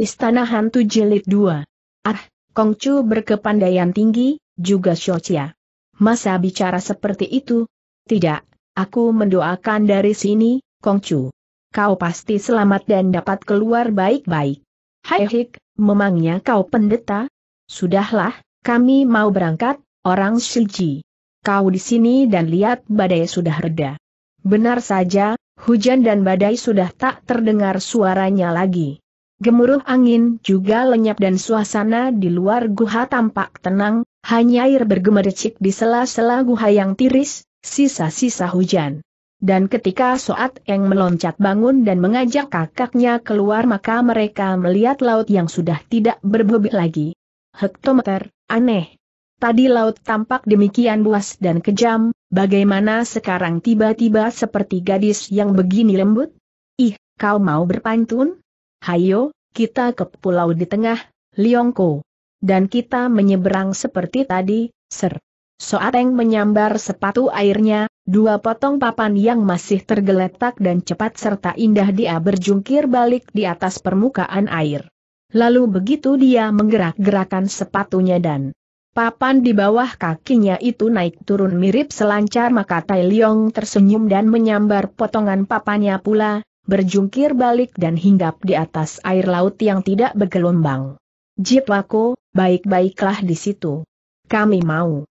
Istana Hantu Jilid 2. Ah, Kongcu berkepandaian tinggi, juga Shochia. Masa bicara seperti itu? Tidak, aku mendoakan dari sini, Kongcu. Kau pasti selamat dan dapat keluar baik-baik. Hai Hik, memangnya kau pendeta? Sudahlah, kami mau berangkat, orang Shilji. Kau di sini dan lihat badai sudah reda. Benar saja, hujan dan badai sudah tak terdengar suaranya lagi. Gemuruh angin juga lenyap dan suasana di luar guha tampak tenang, hanya air bergemericik di sela-sela guha yang tiris, sisa-sisa hujan. Dan ketika Soat Eng meloncat bangun dan mengajak kakaknya keluar maka mereka melihat laut yang sudah tidak berbobot lagi. Hektometer, aneh. Tadi laut tampak demikian buas dan kejam, bagaimana sekarang tiba-tiba seperti gadis yang begini lembut? Ih, kau mau berpantun? hayo, kita ke pulau di tengah, Liongko. Dan kita menyeberang seperti tadi, Sir. Soateng menyambar sepatu airnya, dua potong papan yang masih tergeletak dan cepat serta indah dia berjungkir balik di atas permukaan air. Lalu begitu dia menggerak-gerakan sepatunya dan Papan di bawah kakinya itu naik turun mirip selancar maka Tai Leong tersenyum dan menyambar potongan papannya pula, berjungkir balik dan hinggap di atas air laut yang tidak bergelombang. Jipako, baik-baiklah di situ. Kami mau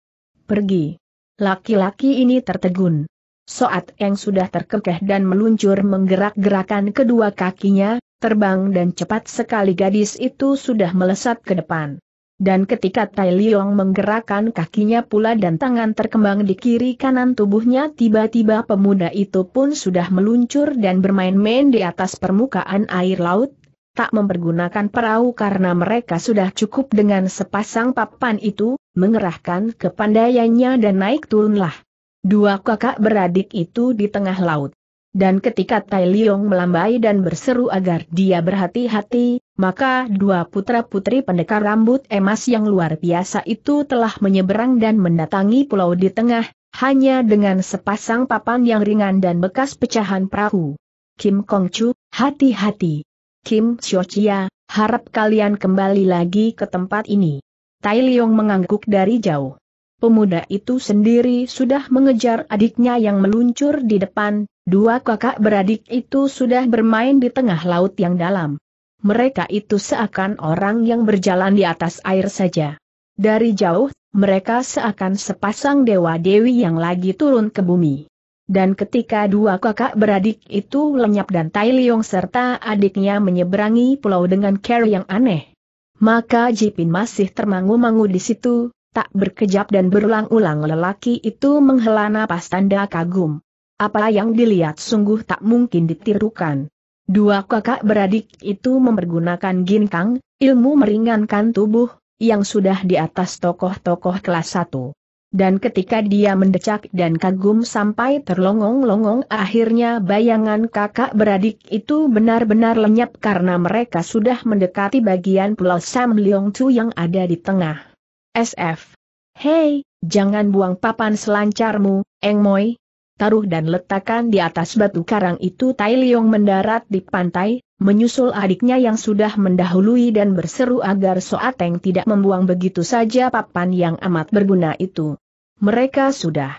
pergi. Laki-laki ini tertegun. Soat yang sudah terkekeh dan meluncur menggerak-gerakan kedua kakinya, terbang dan cepat sekali gadis itu sudah melesat ke depan. Dan ketika Tai Liong menggerakkan kakinya pula dan tangan terkembang di kiri kanan tubuhnya tiba-tiba pemuda itu pun sudah meluncur dan bermain-main di atas permukaan air laut, tak mempergunakan perahu karena mereka sudah cukup dengan sepasang papan itu, mengerahkan kepandaiannya dan naik turunlah. Dua kakak beradik itu di tengah laut. Dan ketika Tai Liong melambai dan berseru agar dia berhati-hati, maka dua putra-putri pendekar rambut emas yang luar biasa itu telah menyeberang dan mendatangi pulau di tengah, hanya dengan sepasang papan yang ringan dan bekas pecahan perahu. Kim Kong Chu, hati-hati. Kim Chia, harap kalian kembali lagi ke tempat ini. Tai Liong mengangguk dari jauh. Pemuda itu sendiri sudah mengejar adiknya yang meluncur di depan, Dua kakak beradik itu sudah bermain di tengah laut yang dalam. Mereka itu seakan orang yang berjalan di atas air saja. Dari jauh, mereka seakan sepasang dewa-dewi yang lagi turun ke bumi. Dan ketika dua kakak beradik itu lenyap dan Tai Leong serta adiknya menyeberangi pulau dengan care yang aneh. Maka Jipin masih termangu-mangu di situ, tak berkejap dan berulang-ulang lelaki itu menghela napas tanda kagum. Apa yang dilihat sungguh tak mungkin ditirukan. Dua kakak beradik itu mempergunakan ginkang, ilmu meringankan tubuh, yang sudah di atas tokoh-tokoh kelas 1. Dan ketika dia mendecak dan kagum sampai terlongong-longong akhirnya bayangan kakak beradik itu benar-benar lenyap karena mereka sudah mendekati bagian pulau Sam Leong Chu yang ada di tengah. SF. Hei, jangan buang papan selancarmu, Eng Moi, taruh dan letakkan di atas batu karang itu Tai Liong mendarat di pantai, menyusul adiknya yang sudah mendahului dan berseru agar Soateng tidak membuang begitu saja papan yang amat berguna itu. Mereka sudah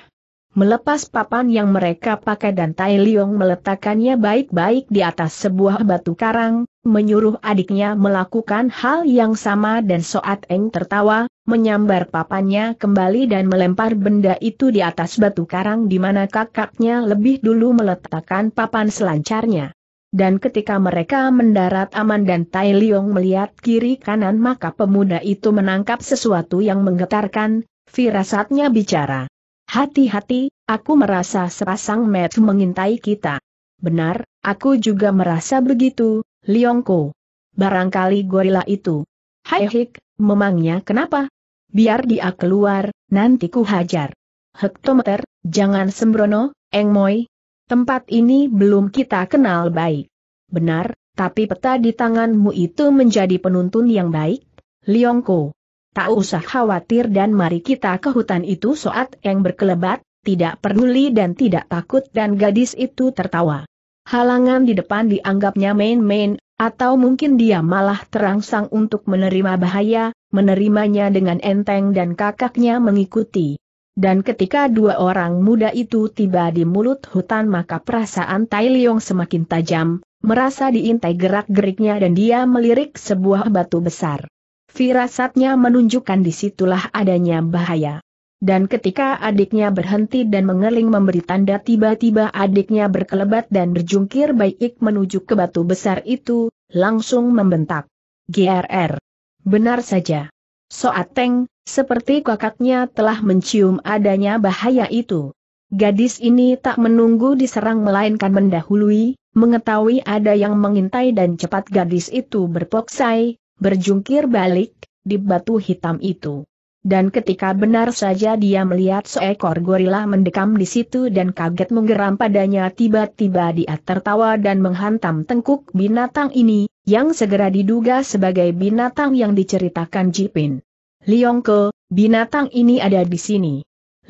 melepas papan yang mereka pakai dan Tai Liong meletakkannya baik-baik di atas sebuah batu karang, menyuruh adiknya melakukan hal yang sama dan Soateng tertawa, menyambar papannya kembali dan melempar benda itu di atas batu karang di mana kakaknya lebih dulu meletakkan papan selancarnya. Dan ketika mereka mendarat aman dan Tai Liong melihat kiri kanan maka pemuda itu menangkap sesuatu yang menggetarkan, firasatnya bicara. Hati-hati, aku merasa sepasang met mengintai kita. Benar, aku juga merasa begitu, Liongko. Barangkali gorila itu. Hai hik, memangnya kenapa? biar dia keluar, nanti ku hajar. Hektometer, jangan sembrono, Eng Moi. Tempat ini belum kita kenal baik. Benar, tapi peta di tanganmu itu menjadi penuntun yang baik, Liongko. Tak usah khawatir dan mari kita ke hutan itu soat yang berkelebat, tidak peduli dan tidak takut dan gadis itu tertawa. Halangan di depan dianggapnya main-main, atau mungkin dia malah terangsang untuk menerima bahaya, menerimanya dengan enteng dan kakaknya mengikuti. Dan ketika dua orang muda itu tiba di mulut hutan maka perasaan Tai Leong semakin tajam, merasa diintai gerak-geriknya dan dia melirik sebuah batu besar. Firasatnya menunjukkan disitulah adanya bahaya. Dan ketika adiknya berhenti dan mengeling memberi tanda tiba-tiba adiknya berkelebat dan berjungkir baik menuju ke batu besar itu, langsung membentak. GRR. Benar saja. Soateng, seperti kakaknya telah mencium adanya bahaya itu. Gadis ini tak menunggu diserang melainkan mendahului, mengetahui ada yang mengintai dan cepat gadis itu berpoksai, berjungkir balik, di batu hitam itu. Dan ketika benar saja dia melihat seekor gorila mendekam di situ dan kaget menggeram padanya tiba-tiba dia tertawa dan menghantam tengkuk binatang ini, yang segera diduga sebagai binatang yang diceritakan Jipin. Liongko, binatang ini ada di sini.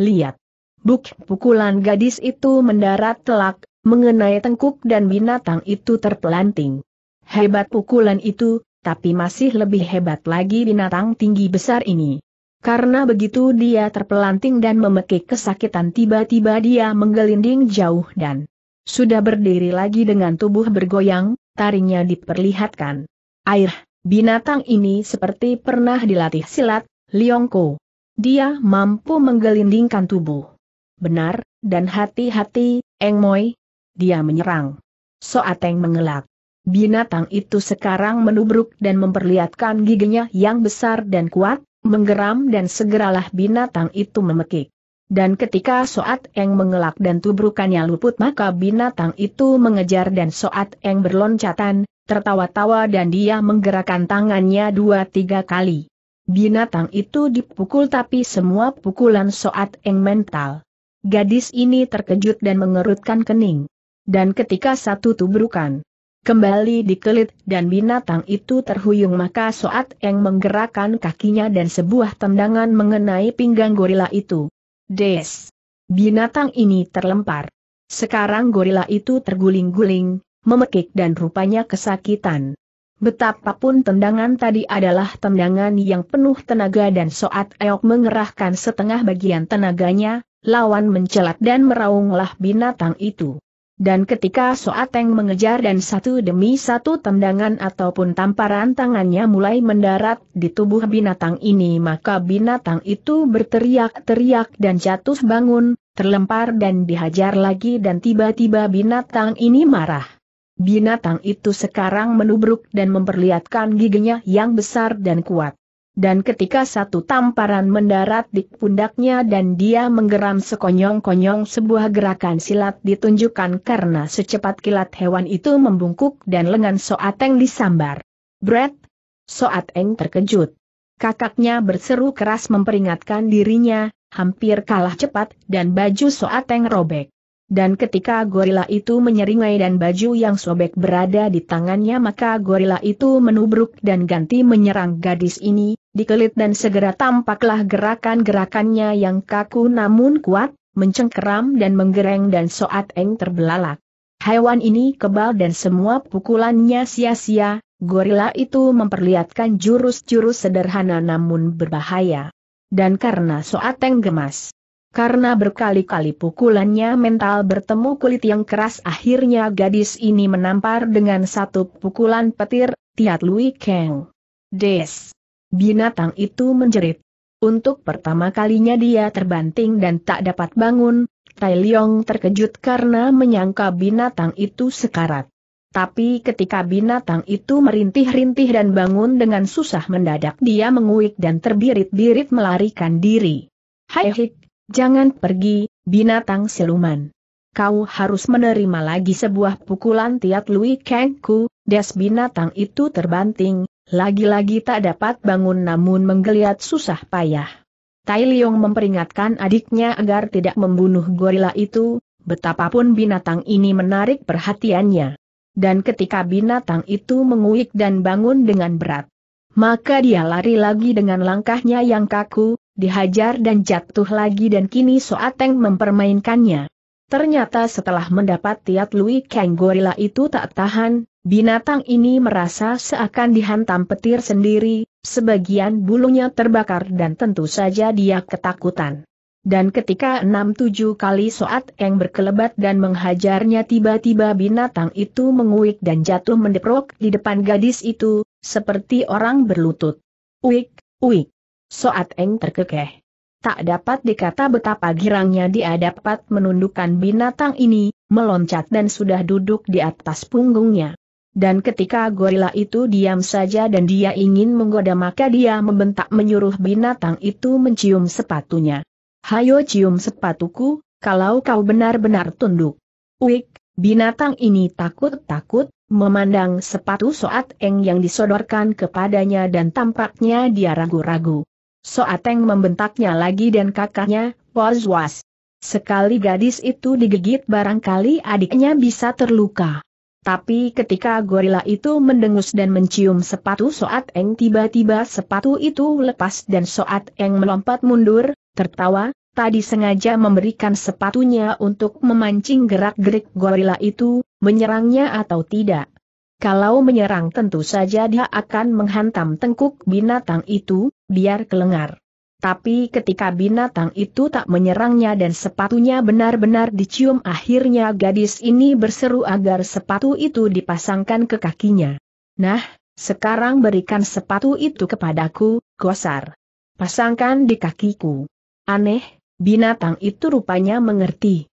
Lihat. Buk pukulan gadis itu mendarat telak, mengenai tengkuk dan binatang itu terpelanting. Hebat pukulan itu, tapi masih lebih hebat lagi binatang tinggi besar ini. Karena begitu dia terpelanting dan memekik kesakitan tiba-tiba dia menggelinding jauh dan sudah berdiri lagi dengan tubuh bergoyang, Taringnya diperlihatkan. Air, binatang ini seperti pernah dilatih silat, Liongko. Dia mampu menggelindingkan tubuh. Benar, dan hati-hati, Eng Moi. Dia menyerang. Soateng mengelak. Binatang itu sekarang menubruk dan memperlihatkan giginya yang besar dan kuat, menggeram dan segeralah binatang itu memekik. Dan ketika Soat Eng mengelak dan tubrukannya luput maka binatang itu mengejar dan Soat Eng berloncatan, tertawa-tawa dan dia menggerakkan tangannya dua tiga kali. Binatang itu dipukul tapi semua pukulan Soat Eng mental. Gadis ini terkejut dan mengerutkan kening. Dan ketika satu tubrukan kembali dikelit dan binatang itu terhuyung maka Soat Eng menggerakkan kakinya dan sebuah tendangan mengenai pinggang gorila itu. Des. Binatang ini terlempar. Sekarang gorila itu terguling-guling, memekik dan rupanya kesakitan. Betapapun tendangan tadi adalah tendangan yang penuh tenaga dan saat Eok mengerahkan setengah bagian tenaganya, lawan mencelat dan meraunglah binatang itu. Dan ketika Soateng mengejar dan satu demi satu tendangan ataupun tamparan tangannya mulai mendarat di tubuh binatang ini maka binatang itu berteriak-teriak dan jatuh bangun, terlempar dan dihajar lagi dan tiba-tiba binatang ini marah. Binatang itu sekarang menubruk dan memperlihatkan giginya yang besar dan kuat dan ketika satu tamparan mendarat di pundaknya dan dia menggeram sekonyong-konyong sebuah gerakan silat ditunjukkan karena secepat kilat hewan itu membungkuk dan lengan Soateng disambar. Brett! Soateng terkejut. Kakaknya berseru keras memperingatkan dirinya, hampir kalah cepat dan baju Soateng robek. Dan ketika gorila itu menyeringai dan baju yang sobek berada di tangannya maka gorila itu menubruk dan ganti menyerang gadis ini, di dikelit dan segera tampaklah gerakan-gerakannya yang kaku namun kuat, mencengkeram dan menggereng dan Soat Eng terbelalak. Hewan ini kebal dan semua pukulannya sia-sia, gorila itu memperlihatkan jurus-jurus sederhana namun berbahaya. Dan karena Soat Eng gemas. Karena berkali-kali pukulannya mental bertemu kulit yang keras akhirnya gadis ini menampar dengan satu pukulan petir, Tiat Lui Keng. Des. Binatang itu menjerit. Untuk pertama kalinya dia terbanting dan tak dapat bangun, Tai Leong terkejut karena menyangka binatang itu sekarat. Tapi ketika binatang itu merintih-rintih dan bangun dengan susah mendadak dia menguik dan terbirit-birit melarikan diri. Hai hik, jangan pergi, binatang siluman. Kau harus menerima lagi sebuah pukulan tiat Lui Kengku, des binatang itu terbanting, lagi-lagi tak dapat bangun namun menggeliat susah payah. Tai Liong memperingatkan adiknya agar tidak membunuh gorila itu, betapapun binatang ini menarik perhatiannya. Dan ketika binatang itu menguik dan bangun dengan berat, maka dia lari lagi dengan langkahnya yang kaku, dihajar dan jatuh lagi dan kini Soateng mempermainkannya. Ternyata setelah mendapat tiat Lui Kang gorila itu tak tahan, binatang ini merasa seakan dihantam petir sendiri, sebagian bulunya terbakar dan tentu saja dia ketakutan. Dan ketika enam tujuh kali Soat Eng berkelebat dan menghajarnya tiba-tiba binatang itu menguik dan jatuh mendeprok di depan gadis itu, seperti orang berlutut. Uik, uik. Soat Eng terkekeh tak dapat dikata betapa girangnya dia dapat menundukkan binatang ini, meloncat dan sudah duduk di atas punggungnya. Dan ketika gorila itu diam saja dan dia ingin menggoda maka dia membentak menyuruh binatang itu mencium sepatunya. Hayo cium sepatuku, kalau kau benar-benar tunduk. Wik, binatang ini takut-takut, memandang sepatu soat eng yang disodorkan kepadanya dan tampaknya dia ragu-ragu. Soateng membentaknya lagi dan kakaknya, was-was. Sekali gadis itu digigit barangkali adiknya bisa terluka. Tapi ketika gorila itu mendengus dan mencium sepatu Soat Eng tiba-tiba sepatu itu lepas dan Soat Eng melompat mundur, tertawa, tadi sengaja memberikan sepatunya untuk memancing gerak-gerik gorila itu, menyerangnya atau tidak. Kalau menyerang tentu saja dia akan menghantam tengkuk binatang itu, biar kelengar. Tapi ketika binatang itu tak menyerangnya dan sepatunya benar-benar dicium akhirnya gadis ini berseru agar sepatu itu dipasangkan ke kakinya. Nah, sekarang berikan sepatu itu kepadaku, gosar. Pasangkan di kakiku. Aneh, binatang itu rupanya mengerti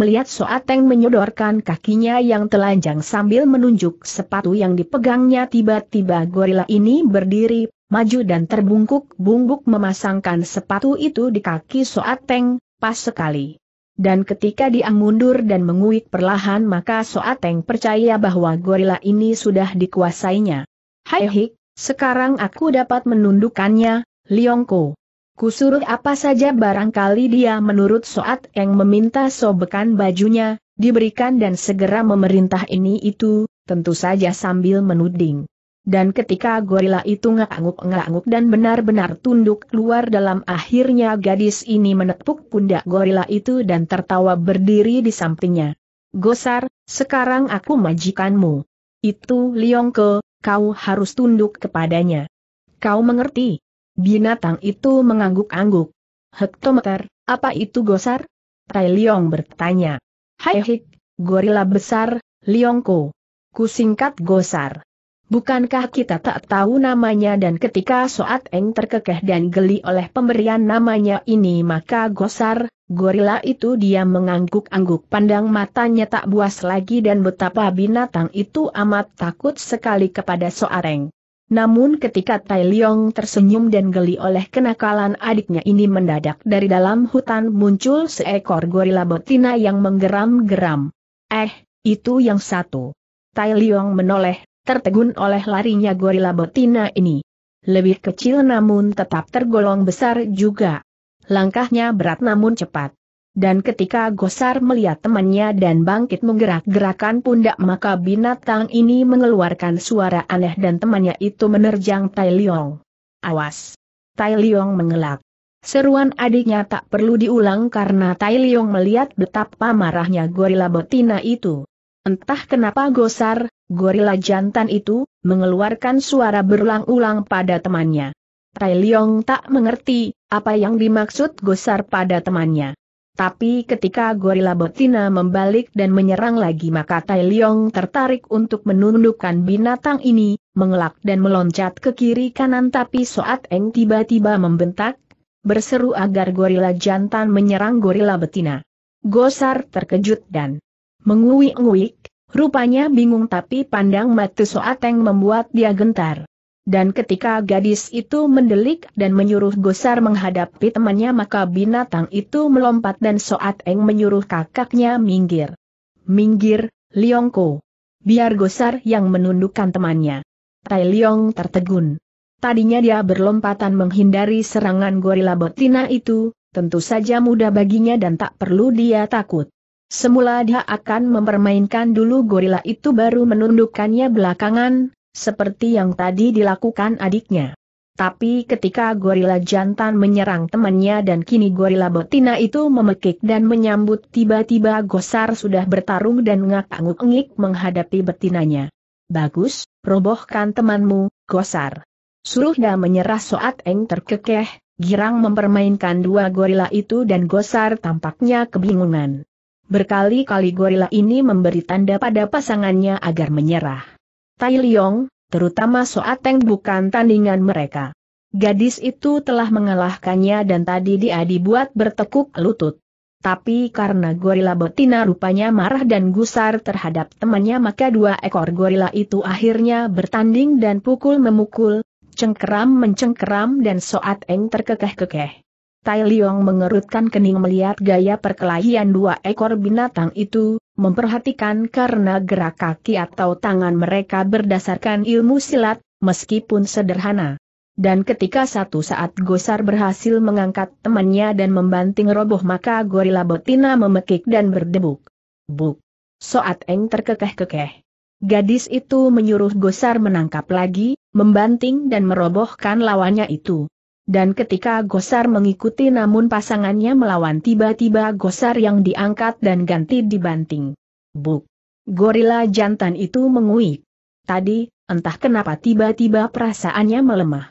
melihat Soateng menyodorkan kakinya yang telanjang sambil menunjuk sepatu yang dipegangnya tiba-tiba gorila ini berdiri, maju dan terbungkuk-bungkuk memasangkan sepatu itu di kaki Soateng, pas sekali. Dan ketika dia mundur dan menguik perlahan maka Soateng percaya bahwa gorila ini sudah dikuasainya. Hai hik, sekarang aku dapat menundukkannya, Liongko. Kusuruh apa saja barangkali dia menurut Soat yang meminta sobekan bajunya, diberikan dan segera memerintah ini itu, tentu saja sambil menuding. Dan ketika gorila itu nganguk-nganguk dan benar-benar tunduk keluar dalam akhirnya gadis ini menepuk pundak gorila itu dan tertawa berdiri di sampingnya. Gosar, sekarang aku majikanmu. Itu Liongke, kau harus tunduk kepadanya. Kau mengerti? Binatang itu mengangguk-angguk. Hektometer, apa itu gosar? Tai Liong bertanya. Hai hik, gorila besar, Liongko. Kusingkat gosar. Bukankah kita tak tahu namanya dan ketika Soat Eng terkekeh dan geli oleh pemberian namanya ini maka gosar, gorila itu dia mengangguk-angguk pandang matanya tak buas lagi dan betapa binatang itu amat takut sekali kepada Soareng. Namun ketika Tai Leong tersenyum dan geli oleh kenakalan adiknya ini mendadak dari dalam hutan muncul seekor gorila betina yang menggeram-geram. Eh, itu yang satu. Tai Leong menoleh, tertegun oleh larinya gorila betina ini. Lebih kecil namun tetap tergolong besar juga. Langkahnya berat namun cepat. Dan ketika Gosar melihat temannya dan bangkit menggerak-gerakan pundak maka binatang ini mengeluarkan suara aneh dan temannya itu menerjang Tai Liong. Awas! Tai Liong mengelak. Seruan adiknya tak perlu diulang karena Tai Liong melihat betapa marahnya gorila betina itu. Entah kenapa Gosar, gorila jantan itu, mengeluarkan suara berulang-ulang pada temannya. Tai Liong tak mengerti, apa yang dimaksud Gosar pada temannya. Tapi ketika gorila betina membalik dan menyerang lagi maka Tai Leong tertarik untuk menundukkan binatang ini, mengelak dan meloncat ke kiri kanan tapi Soat Eng tiba-tiba membentak, berseru agar gorila jantan menyerang gorila betina. Gosar terkejut dan menguik-nguik, rupanya bingung tapi pandang mata Eng membuat dia gentar. Dan ketika gadis itu mendelik dan menyuruh Gosar menghadapi temannya maka binatang itu melompat dan Soat Eng menyuruh kakaknya minggir. Minggir, Liongko. Biar Gosar yang menundukkan temannya. Tai Liong tertegun. Tadinya dia berlompatan menghindari serangan gorila betina itu, tentu saja mudah baginya dan tak perlu dia takut. Semula dia akan mempermainkan dulu gorila itu baru menundukkannya belakangan, seperti yang tadi dilakukan adiknya. Tapi ketika gorila jantan menyerang temannya dan kini gorila betina itu memekik dan menyambut tiba-tiba Gosar sudah bertarung dan ngak ngak menghadapi betinanya. Bagus, robohkan temanmu, Gosar. Suruh dan menyerah Soat Eng terkekeh, girang mempermainkan dua gorila itu dan Gosar tampaknya kebingungan. Berkali-kali gorila ini memberi tanda pada pasangannya agar menyerah. Tai Liong, terutama Soateng bukan tandingan mereka. Gadis itu telah mengalahkannya dan tadi dia dibuat bertekuk lutut. Tapi karena gorila betina rupanya marah dan gusar terhadap temannya maka dua ekor gorila itu akhirnya bertanding dan pukul memukul, cengkeram mencengkeram dan Soateng terkekeh-kekeh. Tai Liong mengerutkan kening melihat gaya perkelahian dua ekor binatang itu, memperhatikan karena gerak kaki atau tangan mereka berdasarkan ilmu silat, meskipun sederhana. Dan ketika satu saat Gosar berhasil mengangkat temannya dan membanting roboh maka gorila betina memekik dan berdebuk. Buk. Soat Eng terkekeh-kekeh. Gadis itu menyuruh Gosar menangkap lagi, membanting dan merobohkan lawannya itu. Dan ketika Gosar mengikuti namun pasangannya melawan tiba-tiba Gosar yang diangkat dan ganti dibanting. Buk! Gorila jantan itu menguik. Tadi, entah kenapa tiba-tiba perasaannya melemah.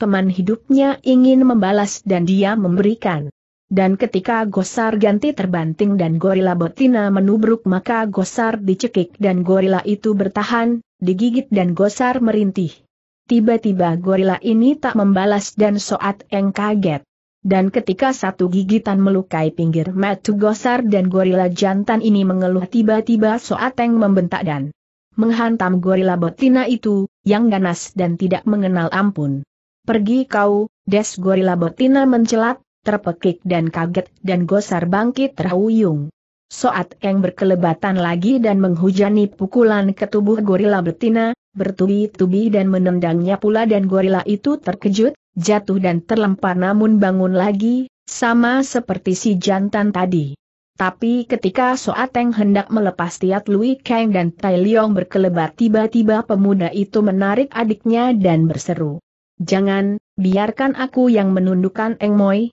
Teman hidupnya ingin membalas dan dia memberikan. Dan ketika Gosar ganti terbanting dan gorila betina menubruk maka Gosar dicekik dan gorila itu bertahan, digigit dan Gosar merintih. Tiba-tiba gorila ini tak membalas dan Soat Eng kaget. Dan ketika satu gigitan melukai pinggir metu gosar dan gorila jantan ini mengeluh tiba-tiba Soat Eng membentak dan menghantam gorila betina itu, yang ganas dan tidak mengenal ampun. Pergi kau, des gorila betina mencelat, terpekik dan kaget dan gosar bangkit terhuyung. Soat Eng berkelebatan lagi dan menghujani pukulan ke tubuh gorila betina, bertubi-tubi dan menendangnya pula dan gorila itu terkejut, jatuh dan terlempar namun bangun lagi, sama seperti si jantan tadi. Tapi ketika Soat Eng hendak melepas Tiat Lui Kang dan Tai Liong berkelebat tiba-tiba pemuda itu menarik adiknya dan berseru. Jangan, biarkan aku yang menundukkan Eng Moi.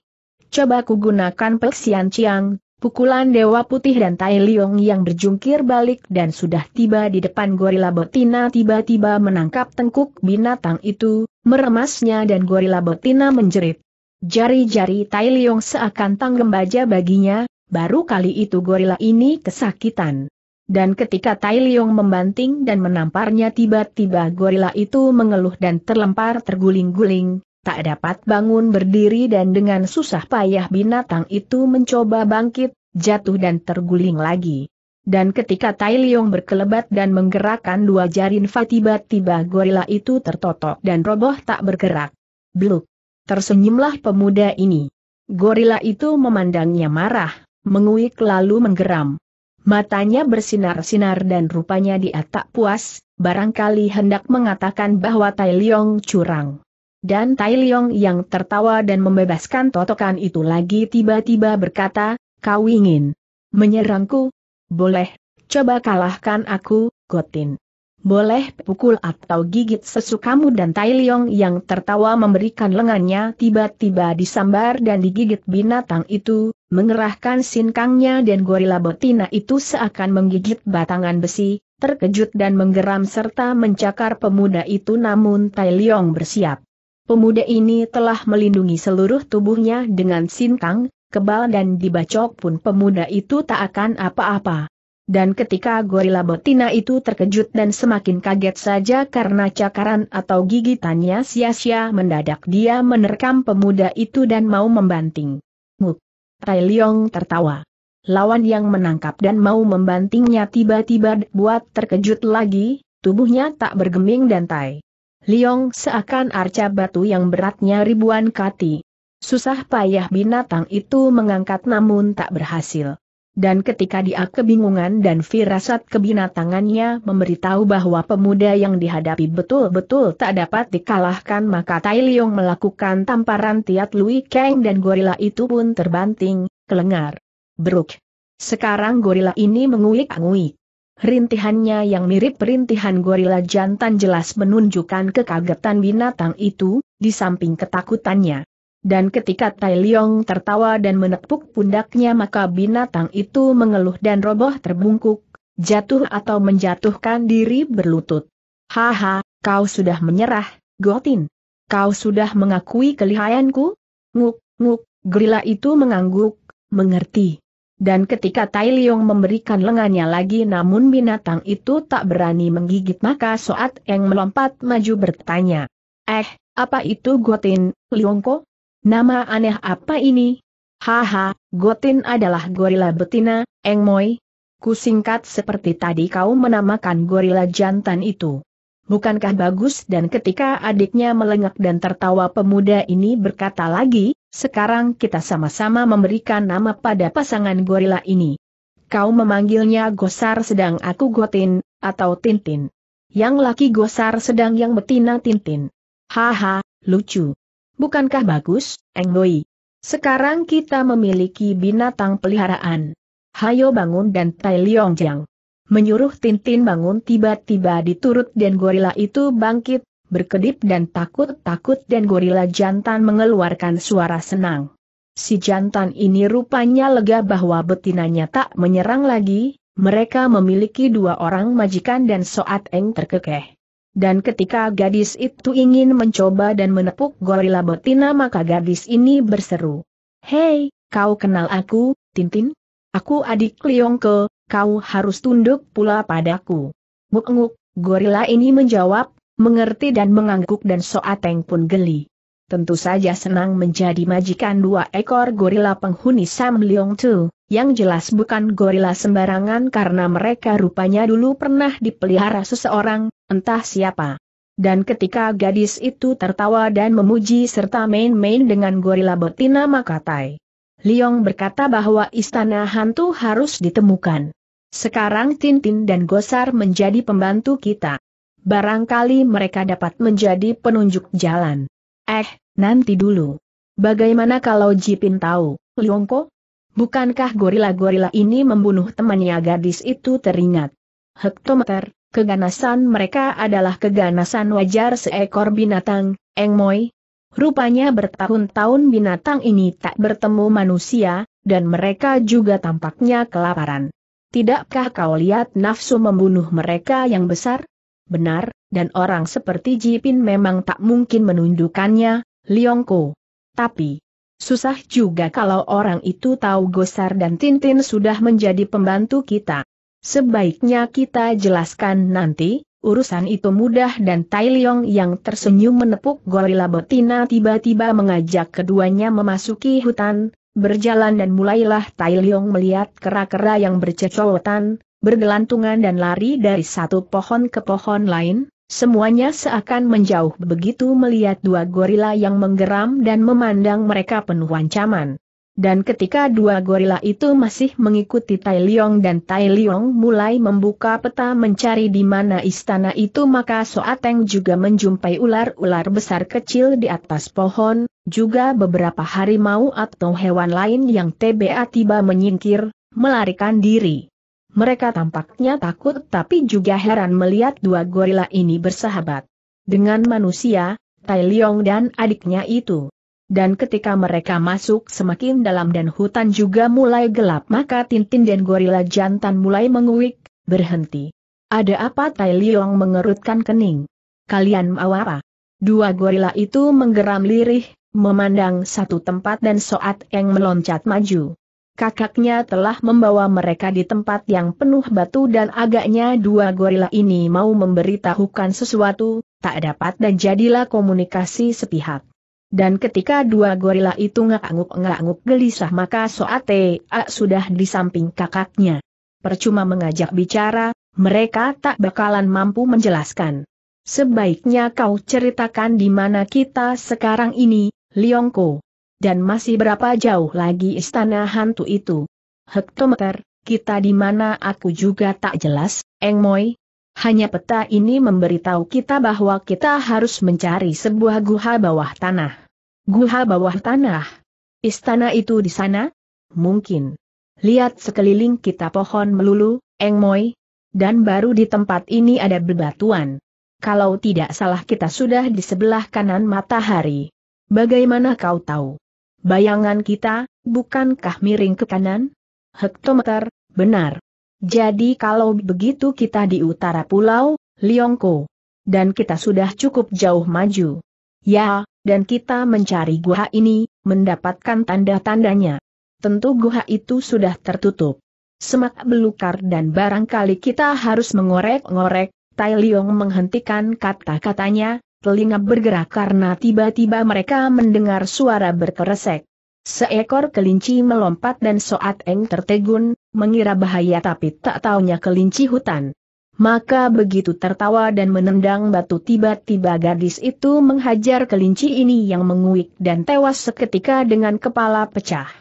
Coba ku gunakan peksian Ciang, Pukulan Dewa Putih dan Tai Liong yang berjungkir balik dan sudah tiba di depan gorila betina tiba-tiba menangkap tengkuk binatang itu, meremasnya dan gorila betina menjerit. Jari-jari Tai Liong seakan tanggem baja baginya, baru kali itu gorila ini kesakitan. Dan ketika Tai Liong membanting dan menamparnya tiba-tiba gorila itu mengeluh dan terlempar terguling-guling, tak dapat bangun berdiri dan dengan susah payah binatang itu mencoba bangkit, jatuh dan terguling lagi. Dan ketika Tai Liong berkelebat dan menggerakkan dua jari Nfa tiba-tiba gorila itu tertotok dan roboh tak bergerak. Bluk. Tersenyumlah pemuda ini. Gorila itu memandangnya marah, menguik lalu menggeram. Matanya bersinar-sinar dan rupanya dia tak puas, barangkali hendak mengatakan bahwa Tai Liong curang dan Tai Leong yang tertawa dan membebaskan totokan itu lagi tiba-tiba berkata, kau ingin menyerangku? Boleh, coba kalahkan aku, Gotin. Boleh pukul atau gigit sesukamu dan Tai Leong yang tertawa memberikan lengannya tiba-tiba disambar dan digigit binatang itu, mengerahkan sinkangnya dan gorila betina itu seakan menggigit batangan besi, terkejut dan menggeram serta mencakar pemuda itu namun Tai Leong bersiap. Pemuda ini telah melindungi seluruh tubuhnya dengan sintang, kebal dan dibacok pun pemuda itu tak akan apa-apa. Dan ketika gorila betina itu terkejut dan semakin kaget saja karena cakaran atau gigitannya sia-sia mendadak dia menerkam pemuda itu dan mau membanting. Muk! Tai Leong tertawa. Lawan yang menangkap dan mau membantingnya tiba-tiba buat terkejut lagi, tubuhnya tak bergeming dan Tai Liong seakan arca batu yang beratnya ribuan kati. Susah payah binatang itu mengangkat namun tak berhasil. Dan ketika dia kebingungan dan firasat kebinatangannya memberitahu bahwa pemuda yang dihadapi betul-betul tak dapat dikalahkan maka Tai Liong melakukan tamparan Tiat Lui Kang dan gorila itu pun terbanting, kelengar. Bruk. Sekarang gorila ini menguik-anguik. Rintihannya yang mirip rintihan gorila jantan jelas menunjukkan kekagetan binatang itu, di samping ketakutannya. Dan ketika Tai Leong tertawa dan menepuk pundaknya maka binatang itu mengeluh dan roboh terbungkuk, jatuh atau menjatuhkan diri berlutut. Haha, kau sudah menyerah, Gotin. Kau sudah mengakui kelihayanku? Nguk, nguk, gorila itu mengangguk, mengerti. Dan ketika Tai Liong memberikan lengannya lagi namun binatang itu tak berani menggigit maka Soat Eng melompat maju bertanya. Eh, apa itu Gotin, Liongko? Nama aneh apa ini? Haha, Gotin adalah gorila betina, Eng Moi. Kusingkat seperti tadi kau menamakan gorila jantan itu. Bukankah bagus dan ketika adiknya melengak dan tertawa pemuda ini berkata lagi, sekarang kita sama-sama memberikan nama pada pasangan gorila ini. Kau memanggilnya Gosar sedang aku Gotin, atau Tintin. Yang laki Gosar sedang yang betina Tintin. Haha, lucu. Bukankah bagus, Engboi? Sekarang kita memiliki binatang peliharaan. Hayo bangun dan Tai Liong Jiang. Menyuruh Tintin bangun tiba-tiba diturut dan gorila itu bangkit, berkedip dan takut-takut dan gorila jantan mengeluarkan suara senang. Si jantan ini rupanya lega bahwa betinanya tak menyerang lagi, mereka memiliki dua orang majikan dan Soat Eng terkekeh. Dan ketika gadis itu ingin mencoba dan menepuk gorila betina maka gadis ini berseru. Hei, kau kenal aku, Tintin? Aku adik Liongke, kau harus tunduk pula padaku. Buk-nguk, gorila ini menjawab, mengerti dan mengangguk dan Soateng pun geli. Tentu saja senang menjadi majikan dua ekor gorila penghuni Sam Leong Tu, yang jelas bukan gorila sembarangan karena mereka rupanya dulu pernah dipelihara seseorang, entah siapa. Dan ketika gadis itu tertawa dan memuji serta main-main dengan gorila betina Makatai. Leong berkata bahwa istana hantu harus ditemukan. Sekarang Tintin dan Gosar menjadi pembantu kita barangkali mereka dapat menjadi penunjuk jalan. Eh, nanti dulu. Bagaimana kalau Jipin tahu, Liongko? Bukankah gorila-gorila ini membunuh temannya gadis itu teringat? Hektometer, keganasan mereka adalah keganasan wajar seekor binatang, Engmoy. Rupanya bertahun-tahun binatang ini tak bertemu manusia, dan mereka juga tampaknya kelaparan. Tidakkah kau lihat nafsu membunuh mereka yang besar? Benar, dan orang seperti Jipin memang tak mungkin menundukkannya, Liongko. Tapi, susah juga kalau orang itu tahu Gosar dan Tintin sudah menjadi pembantu kita. Sebaiknya kita jelaskan nanti, urusan itu mudah dan Tai Leong yang tersenyum menepuk gorila betina tiba-tiba mengajak keduanya memasuki hutan, berjalan dan mulailah Tai Leong melihat kera-kera yang bercecowetan, bergelantungan dan lari dari satu pohon ke pohon lain, semuanya seakan menjauh begitu melihat dua gorila yang menggeram dan memandang mereka penuh ancaman. Dan ketika dua gorila itu masih mengikuti Tai Liong dan Tai Liong mulai membuka peta mencari di mana istana itu maka Soateng juga menjumpai ular-ular besar kecil di atas pohon, juga beberapa harimau atau hewan lain yang tiba tiba menyingkir, melarikan diri. Mereka tampaknya takut tapi juga heran melihat dua gorila ini bersahabat. Dengan manusia, Tai Leong dan adiknya itu. Dan ketika mereka masuk semakin dalam dan hutan juga mulai gelap maka Tintin dan gorila jantan mulai menguik, berhenti. Ada apa Tai Leong mengerutkan kening? Kalian mau apa? Dua gorila itu menggeram lirih, memandang satu tempat dan Soat Eng meloncat maju kakaknya telah membawa mereka di tempat yang penuh batu dan agaknya dua gorila ini mau memberitahukan sesuatu, tak dapat dan jadilah komunikasi sepihak. Dan ketika dua gorila itu ngakanguk-ngakanguk gelisah maka Soate A sudah di samping kakaknya. Percuma mengajak bicara, mereka tak bakalan mampu menjelaskan. Sebaiknya kau ceritakan di mana kita sekarang ini, Liongko dan masih berapa jauh lagi istana hantu itu? Hektometer, kita di mana aku juga tak jelas, Eng Moi. Hanya peta ini memberitahu kita bahwa kita harus mencari sebuah guha bawah tanah. Guha bawah tanah? Istana itu di sana? Mungkin. Lihat sekeliling kita pohon melulu, Eng Moi. Dan baru di tempat ini ada bebatuan. Kalau tidak salah kita sudah di sebelah kanan matahari. Bagaimana kau tahu? Bayangan kita, bukankah miring ke kanan? Hektometer, benar. Jadi kalau begitu kita di utara pulau, Liongko. Dan kita sudah cukup jauh maju. Ya, dan kita mencari gua ini, mendapatkan tanda-tandanya. Tentu gua itu sudah tertutup. Semak belukar dan barangkali kita harus mengorek-ngorek, Tai Liong menghentikan kata-katanya, telinga bergerak karena tiba-tiba mereka mendengar suara berkeresek. Seekor kelinci melompat dan Soat Eng tertegun, mengira bahaya tapi tak taunya kelinci hutan. Maka begitu tertawa dan menendang batu tiba-tiba gadis itu menghajar kelinci ini yang menguik dan tewas seketika dengan kepala pecah.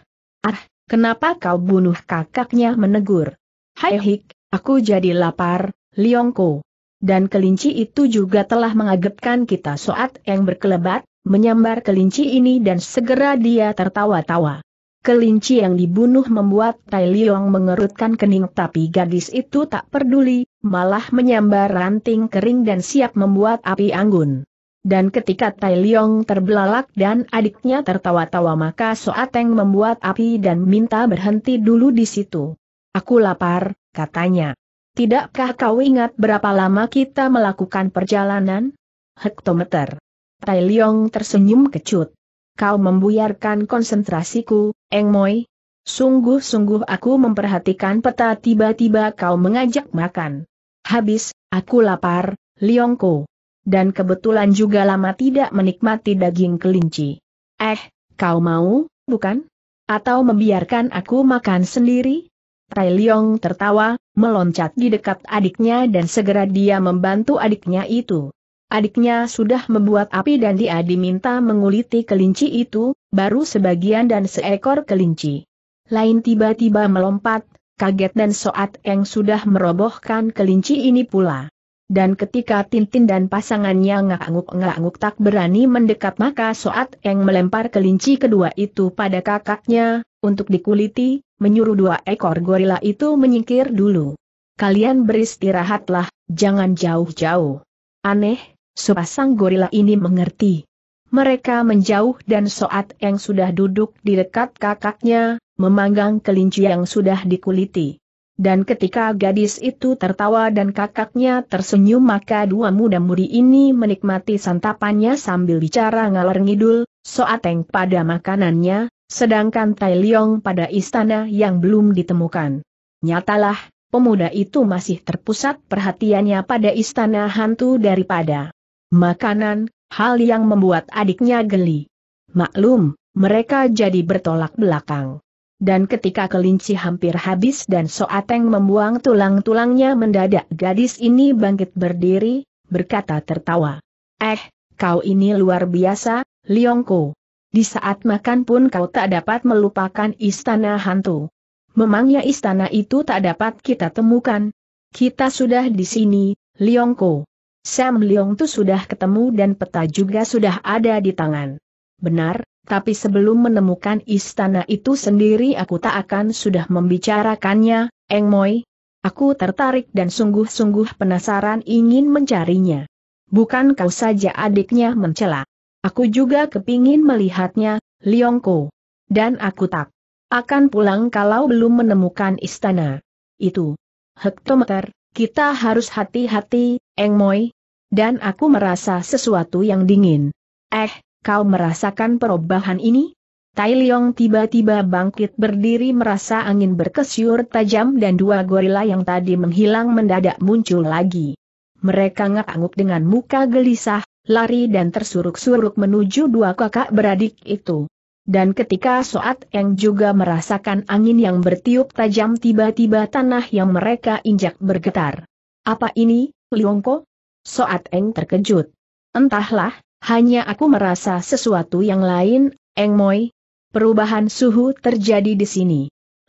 Ah, kenapa kau bunuh kakaknya menegur? Hai hik, aku jadi lapar, Liongko dan kelinci itu juga telah mengagetkan kita soat yang berkelebat, menyambar kelinci ini dan segera dia tertawa-tawa. Kelinci yang dibunuh membuat Tai Liong mengerutkan kening tapi gadis itu tak peduli, malah menyambar ranting kering dan siap membuat api anggun. Dan ketika Tai Liong terbelalak dan adiknya tertawa-tawa maka Soateng membuat api dan minta berhenti dulu di situ. Aku lapar, katanya. Tidakkah kau ingat berapa lama kita melakukan perjalanan? Hektometer. Tai Leong tersenyum kecut. Kau membuyarkan konsentrasiku, Eng Moi. Sungguh-sungguh aku memperhatikan peta tiba-tiba kau mengajak makan. Habis, aku lapar, Leongko. Dan kebetulan juga lama tidak menikmati daging kelinci. Eh, kau mau, bukan? Atau membiarkan aku makan sendiri? Tai Liong tertawa, meloncat di dekat adiknya dan segera dia membantu adiknya itu. Adiknya sudah membuat api dan dia diminta menguliti kelinci itu, baru sebagian dan seekor kelinci. Lain tiba-tiba melompat, kaget dan Soat yang sudah merobohkan kelinci ini pula. Dan ketika Tintin dan pasangannya nganguk-nganguk tak berani mendekat maka Soat Eng melempar kelinci kedua itu pada kakaknya, untuk dikuliti, menyuruh dua ekor gorila itu menyingkir dulu. Kalian beristirahatlah, jangan jauh-jauh. Aneh, sepasang gorila ini mengerti. Mereka menjauh dan Soat yang sudah duduk di dekat kakaknya, memanggang kelinci yang sudah dikuliti. Dan ketika gadis itu tertawa dan kakaknya tersenyum maka dua muda-mudi ini menikmati santapannya sambil bicara ngalor ngidul, Soateng pada makanannya, Sedangkan Tai Leong pada istana yang belum ditemukan. Nyatalah, pemuda itu masih terpusat perhatiannya pada istana hantu daripada makanan, hal yang membuat adiknya geli. Maklum, mereka jadi bertolak belakang. Dan ketika kelinci hampir habis dan Soateng membuang tulang-tulangnya mendadak gadis ini bangkit berdiri, berkata tertawa. Eh, kau ini luar biasa, Liongko. Di saat makan pun kau tak dapat melupakan istana hantu. Memangnya istana itu tak dapat kita temukan? Kita sudah di sini, Liongko. Sam Liong tu sudah ketemu dan peta juga sudah ada di tangan. Benar, tapi sebelum menemukan istana itu sendiri aku tak akan sudah membicarakannya, Eng Moi. Aku tertarik dan sungguh-sungguh penasaran ingin mencarinya. Bukan kau saja adiknya mencela. Aku juga kepingin melihatnya, Liongko. Dan aku tak akan pulang kalau belum menemukan istana. Itu. Hektometer, kita harus hati-hati, Eng Moi. Dan aku merasa sesuatu yang dingin. Eh, kau merasakan perubahan ini? Tai Liong tiba-tiba bangkit berdiri merasa angin berkesyur tajam dan dua gorila yang tadi menghilang mendadak muncul lagi. Mereka nggak anguk dengan muka gelisah, lari dan tersuruk-suruk menuju dua kakak beradik itu. Dan ketika Soat Eng juga merasakan angin yang bertiup tajam tiba-tiba tanah yang mereka injak bergetar. Apa ini, Liongko? Soat Eng terkejut. Entahlah, hanya aku merasa sesuatu yang lain, Eng Moi. Perubahan suhu terjadi di sini.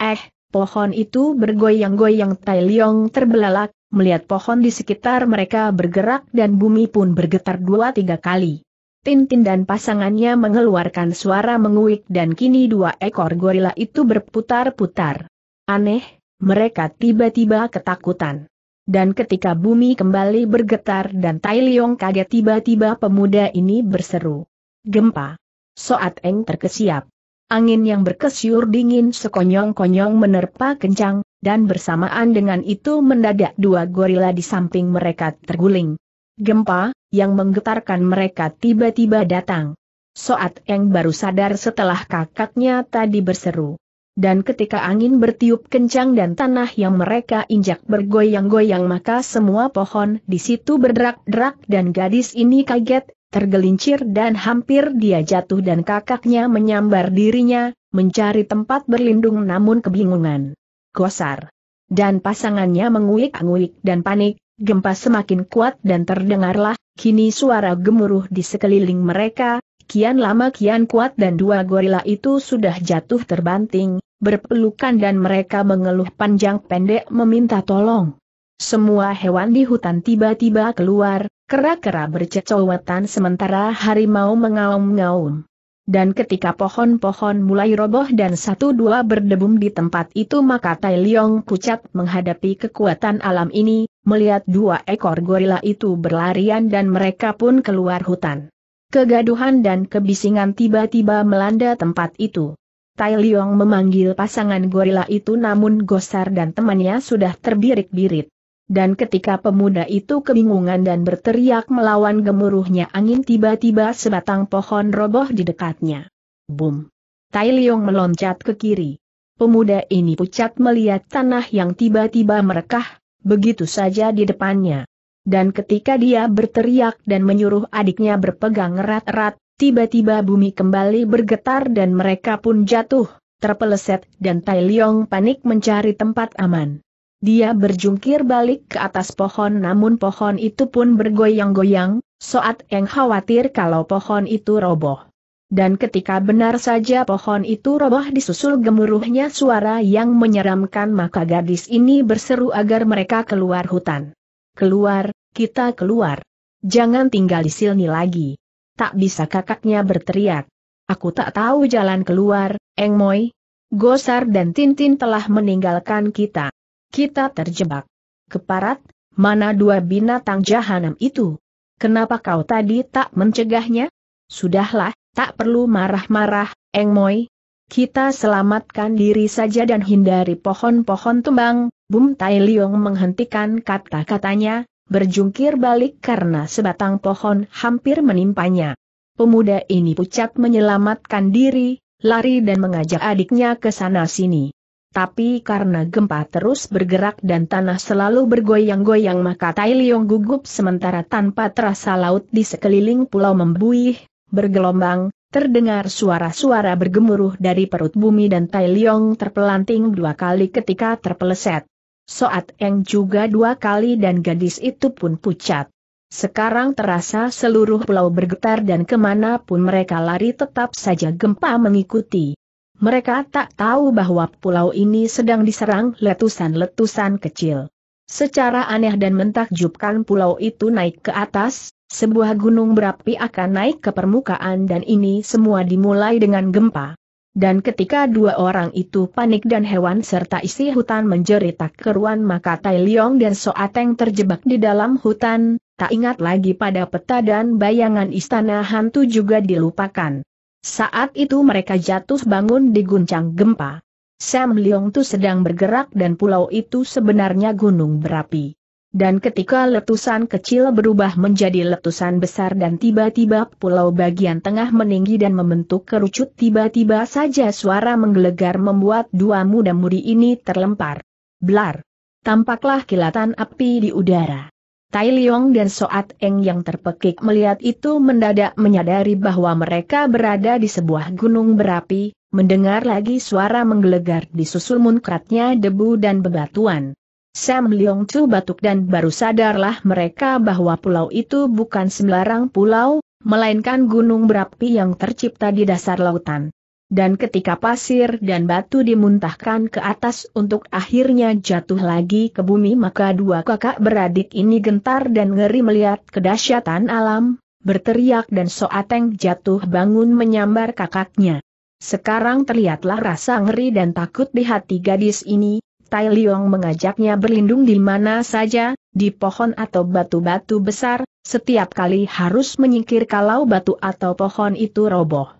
Eh, pohon itu bergoyang-goyang Tai Liong terbelalak, melihat pohon di sekitar mereka bergerak dan bumi pun bergetar dua tiga kali. Tintin dan pasangannya mengeluarkan suara menguik dan kini dua ekor gorila itu berputar-putar. Aneh, mereka tiba-tiba ketakutan. Dan ketika bumi kembali bergetar dan Tai Leong kaget tiba-tiba pemuda ini berseru. Gempa. Soat Eng terkesiap. Angin yang berkesiur dingin sekonyong-konyong menerpa kencang, dan bersamaan dengan itu mendadak dua gorila di samping mereka terguling. Gempa, yang menggetarkan mereka tiba-tiba datang. Soat Eng baru sadar setelah kakaknya tadi berseru. Dan ketika angin bertiup kencang dan tanah yang mereka injak bergoyang-goyang maka semua pohon di situ berderak-derak dan gadis ini kaget, tergelincir dan hampir dia jatuh dan kakaknya menyambar dirinya, mencari tempat berlindung namun kebingungan gosar. Dan pasangannya menguik-nguik dan panik, gempa semakin kuat dan terdengarlah, kini suara gemuruh di sekeliling mereka, kian lama kian kuat dan dua gorila itu sudah jatuh terbanting, berpelukan dan mereka mengeluh panjang pendek meminta tolong. Semua hewan di hutan tiba-tiba keluar, kera-kera bercecowetan sementara harimau mengaum-ngaum dan ketika pohon-pohon mulai roboh dan satu dua berdebum di tempat itu maka Tai Leong pucat menghadapi kekuatan alam ini, melihat dua ekor gorila itu berlarian dan mereka pun keluar hutan. Kegaduhan dan kebisingan tiba-tiba melanda tempat itu. Tai Leong memanggil pasangan gorila itu namun Gosar dan temannya sudah terbirik-birit. Dan ketika pemuda itu kebingungan dan berteriak melawan gemuruhnya angin tiba-tiba sebatang pohon roboh di dekatnya. Bum! Tai Leong meloncat ke kiri. Pemuda ini pucat melihat tanah yang tiba-tiba merekah, begitu saja di depannya. Dan ketika dia berteriak dan menyuruh adiknya berpegang erat-erat, tiba-tiba bumi kembali bergetar dan mereka pun jatuh, terpeleset dan Tai Leong panik mencari tempat aman. Dia berjungkir balik ke atas pohon namun pohon itu pun bergoyang-goyang, Soat Eng khawatir kalau pohon itu roboh. Dan ketika benar saja pohon itu roboh disusul gemuruhnya suara yang menyeramkan maka gadis ini berseru agar mereka keluar hutan. Keluar, kita keluar. Jangan tinggal di sini lagi. Tak bisa kakaknya berteriak. Aku tak tahu jalan keluar, Eng Moi. Gosar dan Tintin telah meninggalkan kita. Kita terjebak. Keparat, mana dua binatang jahanam itu? Kenapa kau tadi tak mencegahnya? Sudahlah, tak perlu marah-marah, Engmoy. Kita selamatkan diri saja dan hindari pohon-pohon tumbang, Bum Tai Liong menghentikan kata-katanya, berjungkir balik karena sebatang pohon hampir menimpanya. Pemuda ini pucat menyelamatkan diri, lari dan mengajak adiknya ke sana-sini. Tapi karena gempa terus bergerak dan tanah selalu bergoyang-goyang maka Tai Liong gugup sementara tanpa terasa laut di sekeliling pulau membuih, bergelombang, terdengar suara-suara bergemuruh dari perut bumi dan Tai Liong terpelanting dua kali ketika terpeleset. Soat Eng juga dua kali dan gadis itu pun pucat. Sekarang terasa seluruh pulau bergetar dan kemanapun mereka lari tetap saja gempa mengikuti. Mereka tak tahu bahwa pulau ini sedang diserang letusan-letusan kecil. Secara aneh dan mentakjubkan pulau itu naik ke atas, sebuah gunung berapi akan naik ke permukaan dan ini semua dimulai dengan gempa. Dan ketika dua orang itu panik dan hewan serta isi hutan menjerit tak keruan maka Tai Leong dan Soateng terjebak di dalam hutan, tak ingat lagi pada peta dan bayangan istana hantu juga dilupakan. Saat itu mereka jatuh bangun di guncang gempa. Sam Leong Tu sedang bergerak dan pulau itu sebenarnya gunung berapi. Dan ketika letusan kecil berubah menjadi letusan besar dan tiba-tiba pulau bagian tengah meninggi dan membentuk kerucut tiba-tiba saja suara menggelegar membuat dua muda mudi ini terlempar. Blar! Tampaklah kilatan api di udara. Tai Liong dan Soat Eng yang terpekik melihat itu mendadak menyadari bahwa mereka berada di sebuah gunung berapi, mendengar lagi suara menggelegar di susul munkratnya debu dan bebatuan. Sam Leong Chu batuk dan baru sadarlah mereka bahwa pulau itu bukan sembarang pulau, melainkan gunung berapi yang tercipta di dasar lautan. Dan ketika pasir dan batu dimuntahkan ke atas untuk akhirnya jatuh lagi ke bumi maka dua kakak beradik ini gentar dan ngeri melihat kedahsyatan alam, berteriak dan Soateng jatuh bangun menyambar kakaknya. Sekarang terlihatlah rasa ngeri dan takut di hati gadis ini, Tai Leong mengajaknya berlindung di mana saja, di pohon atau batu-batu besar, setiap kali harus menyingkir kalau batu atau pohon itu roboh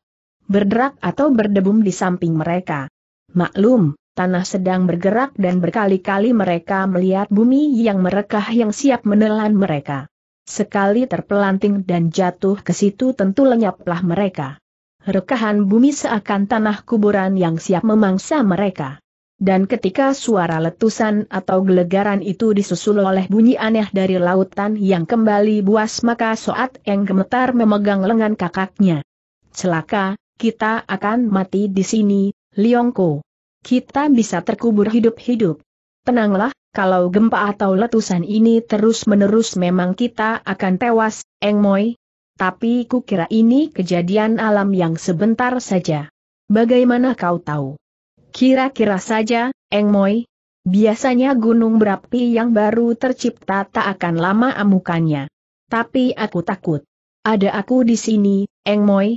berderak atau berdebum di samping mereka. Maklum, tanah sedang bergerak dan berkali-kali mereka melihat bumi yang merekah yang siap menelan mereka. Sekali terpelanting dan jatuh ke situ tentu lenyaplah mereka. Rekahan bumi seakan tanah kuburan yang siap memangsa mereka. Dan ketika suara letusan atau gelegaran itu disusul oleh bunyi aneh dari lautan yang kembali buas maka Soat yang gemetar memegang lengan kakaknya. Celaka, kita akan mati di sini, Liongko. Kita bisa terkubur hidup-hidup. Tenanglah, kalau gempa atau letusan ini terus-menerus memang kita akan tewas, Eng Moi. Tapi kukira ini kejadian alam yang sebentar saja. Bagaimana kau tahu? Kira-kira saja, Eng Moi. Biasanya gunung berapi yang baru tercipta tak akan lama amukannya. Tapi aku takut. Ada aku di sini, Eng Moi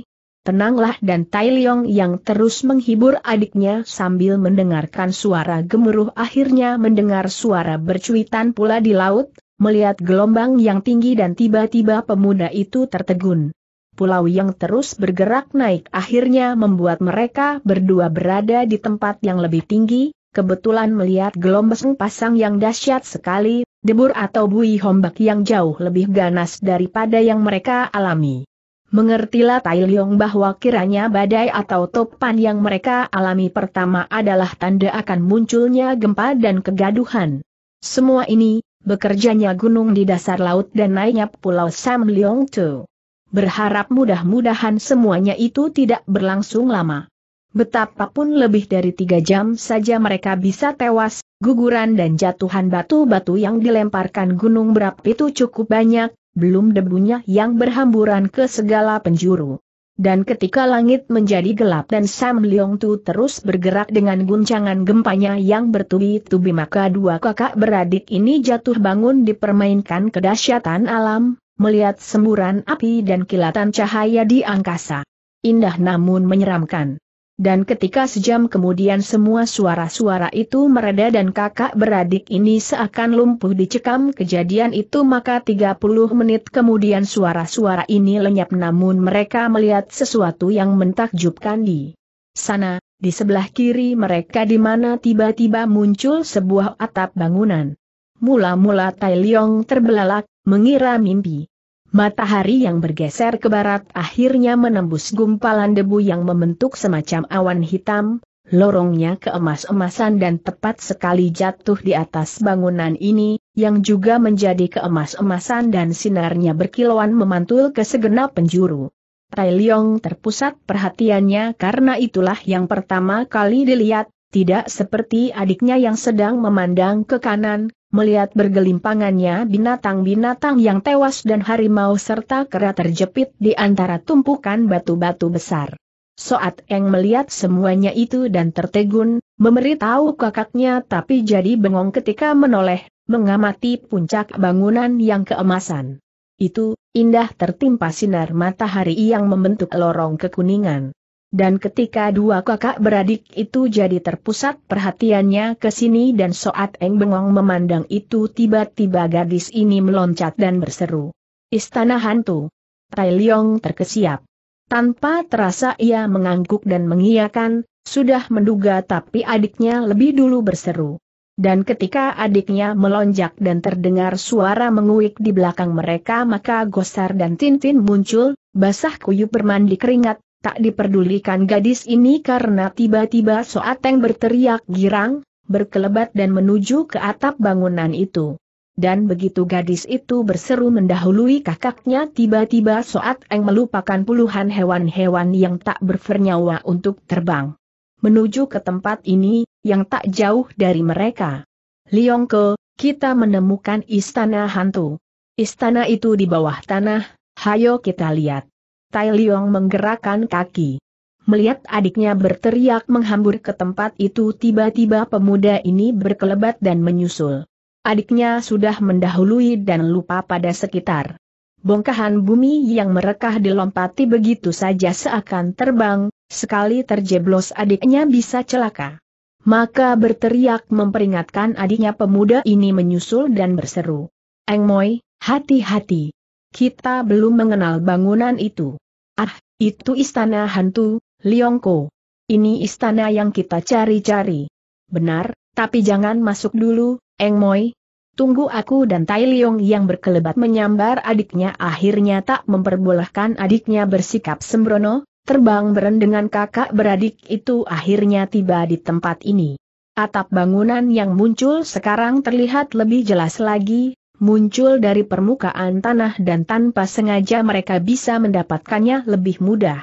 tenanglah dan Tai Leong yang terus menghibur adiknya sambil mendengarkan suara gemuruh akhirnya mendengar suara bercuitan pula di laut, melihat gelombang yang tinggi dan tiba-tiba pemuda itu tertegun. Pulau yang terus bergerak naik akhirnya membuat mereka berdua berada di tempat yang lebih tinggi, kebetulan melihat gelombang pasang yang dahsyat sekali, debur atau bui hombak yang jauh lebih ganas daripada yang mereka alami. Mengertilah Tai Leong bahwa kiranya badai atau topan yang mereka alami pertama adalah tanda akan munculnya gempa dan kegaduhan. Semua ini, bekerjanya gunung di dasar laut dan naiknya pulau Sam Leong Tu. Berharap mudah-mudahan semuanya itu tidak berlangsung lama. Betapapun lebih dari tiga jam saja mereka bisa tewas, guguran dan jatuhan batu-batu yang dilemparkan gunung berapi itu cukup banyak, belum debunya yang berhamburan ke segala penjuru. Dan ketika langit menjadi gelap dan Sam Leong Tu terus bergerak dengan guncangan gempanya yang bertubi-tubi maka dua kakak beradik ini jatuh bangun dipermainkan kedahsyatan alam, melihat semburan api dan kilatan cahaya di angkasa. Indah namun menyeramkan. Dan ketika sejam kemudian semua suara-suara itu mereda dan kakak beradik ini seakan lumpuh dicekam kejadian itu maka 30 menit kemudian suara-suara ini lenyap namun mereka melihat sesuatu yang mentakjubkan di sana, di sebelah kiri mereka di mana tiba-tiba muncul sebuah atap bangunan. Mula-mula Tai Leong terbelalak, mengira mimpi. Matahari yang bergeser ke barat akhirnya menembus gumpalan debu yang membentuk semacam awan hitam, lorongnya keemas-emasan dan tepat sekali jatuh di atas bangunan ini, yang juga menjadi keemas-emasan dan sinarnya berkilauan memantul ke segenap penjuru. Tai Leong terpusat perhatiannya karena itulah yang pertama kali dilihat, tidak seperti adiknya yang sedang memandang ke kanan, melihat bergelimpangannya binatang-binatang yang tewas dan harimau serta kera terjepit di antara tumpukan batu-batu besar. Soat Eng melihat semuanya itu dan tertegun, memberitahu kakaknya tapi jadi bengong ketika menoleh, mengamati puncak bangunan yang keemasan. Itu, indah tertimpa sinar matahari yang membentuk lorong kekuningan. Dan ketika dua kakak beradik itu jadi terpusat perhatiannya ke sini dan Soat Eng bengong memandang itu tiba-tiba gadis ini meloncat dan berseru. Istana hantu. Tai Leong terkesiap. Tanpa terasa ia mengangguk dan mengiyakan, sudah menduga tapi adiknya lebih dulu berseru. Dan ketika adiknya melonjak dan terdengar suara menguik di belakang mereka maka Gosar dan Tintin muncul, basah kuyup bermandi keringat, Tak diperdulikan gadis ini karena tiba-tiba Soateng berteriak girang, berkelebat dan menuju ke atap bangunan itu. Dan begitu gadis itu berseru mendahului kakaknya tiba-tiba Soateng melupakan puluhan hewan-hewan yang tak bernyawa untuk terbang. Menuju ke tempat ini, yang tak jauh dari mereka. Liongko, kita menemukan istana hantu. Istana itu di bawah tanah, hayo kita lihat. Tai Liong menggerakkan kaki. Melihat adiknya berteriak menghambur ke tempat itu tiba-tiba pemuda ini berkelebat dan menyusul. Adiknya sudah mendahului dan lupa pada sekitar. Bongkahan bumi yang merekah dilompati begitu saja seakan terbang, sekali terjeblos adiknya bisa celaka. Maka berteriak memperingatkan adiknya pemuda ini menyusul dan berseru. Eng Engmoy, hati-hati. Kita belum mengenal bangunan itu. Ah, itu istana hantu, Liongko. Ini istana yang kita cari-cari. Benar, tapi jangan masuk dulu, Eng Moi. Tunggu aku dan Tai Liong yang berkelebat menyambar adiknya akhirnya tak memperbolehkan adiknya bersikap sembrono, terbang beren dengan kakak beradik itu akhirnya tiba di tempat ini. Atap bangunan yang muncul sekarang terlihat lebih jelas lagi, muncul dari permukaan tanah dan tanpa sengaja mereka bisa mendapatkannya lebih mudah.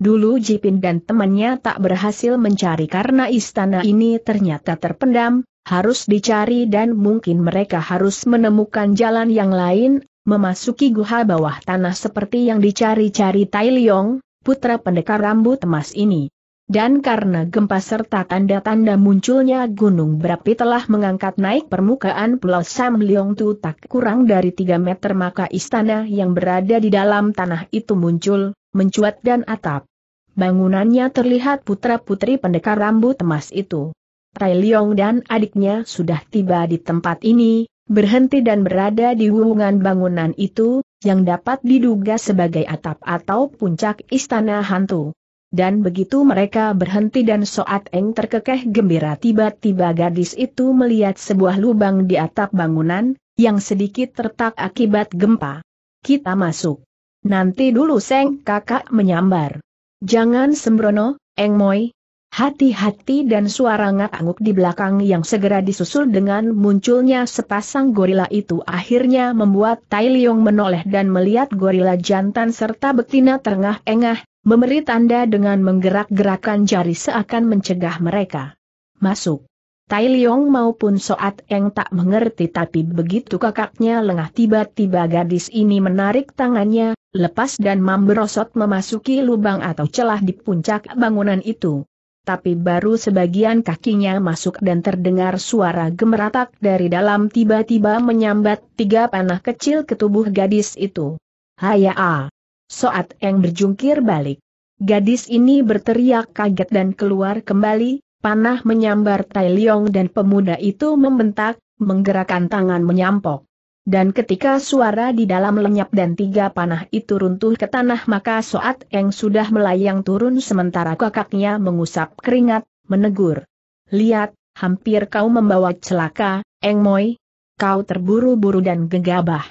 Dulu Jipin dan temannya tak berhasil mencari karena istana ini ternyata terpendam, harus dicari dan mungkin mereka harus menemukan jalan yang lain, memasuki guha bawah tanah seperti yang dicari-cari Tai Leong, putra pendekar rambut emas ini. Dan karena gempa serta tanda-tanda munculnya gunung berapi telah mengangkat naik permukaan Pulau Sam Leong Tu tak kurang dari 3 meter maka istana yang berada di dalam tanah itu muncul, mencuat dan atap. Bangunannya terlihat putra-putri pendekar rambut emas itu. Tai Leong dan adiknya sudah tiba di tempat ini, berhenti dan berada di wungan bangunan itu, yang dapat diduga sebagai atap atau puncak istana hantu. Dan begitu mereka berhenti dan Soat Eng terkekeh gembira tiba-tiba gadis itu melihat sebuah lubang di atap bangunan, yang sedikit tertak akibat gempa. Kita masuk. Nanti dulu Seng kakak menyambar. Jangan sembrono, Eng Moi. Hati-hati dan suara ngak-anguk di belakang yang segera disusul dengan munculnya sepasang gorila itu akhirnya membuat Tai Liong menoleh dan melihat gorila jantan serta betina terengah-engah Memberi tanda dengan menggerak-gerakkan jari seakan mencegah mereka. Masuk. Tai Liong maupun Soat Eng tak mengerti tapi begitu kakaknya lengah tiba-tiba gadis ini menarik tangannya, lepas dan mamberosot memasuki lubang atau celah di puncak bangunan itu. Tapi baru sebagian kakinya masuk dan terdengar suara gemeratak dari dalam tiba-tiba menyambat tiga panah kecil ke tubuh gadis itu. Hayaa! Ah. Soat Eng berjungkir balik. Gadis ini berteriak kaget dan keluar kembali, panah menyambar Tai Liong dan pemuda itu membentak, menggerakkan tangan menyampok. Dan ketika suara di dalam lenyap dan tiga panah itu runtuh ke tanah maka Soat Eng sudah melayang turun sementara kakaknya mengusap keringat, menegur. Lihat, hampir kau membawa celaka, Eng Moi. Kau terburu-buru dan gegabah.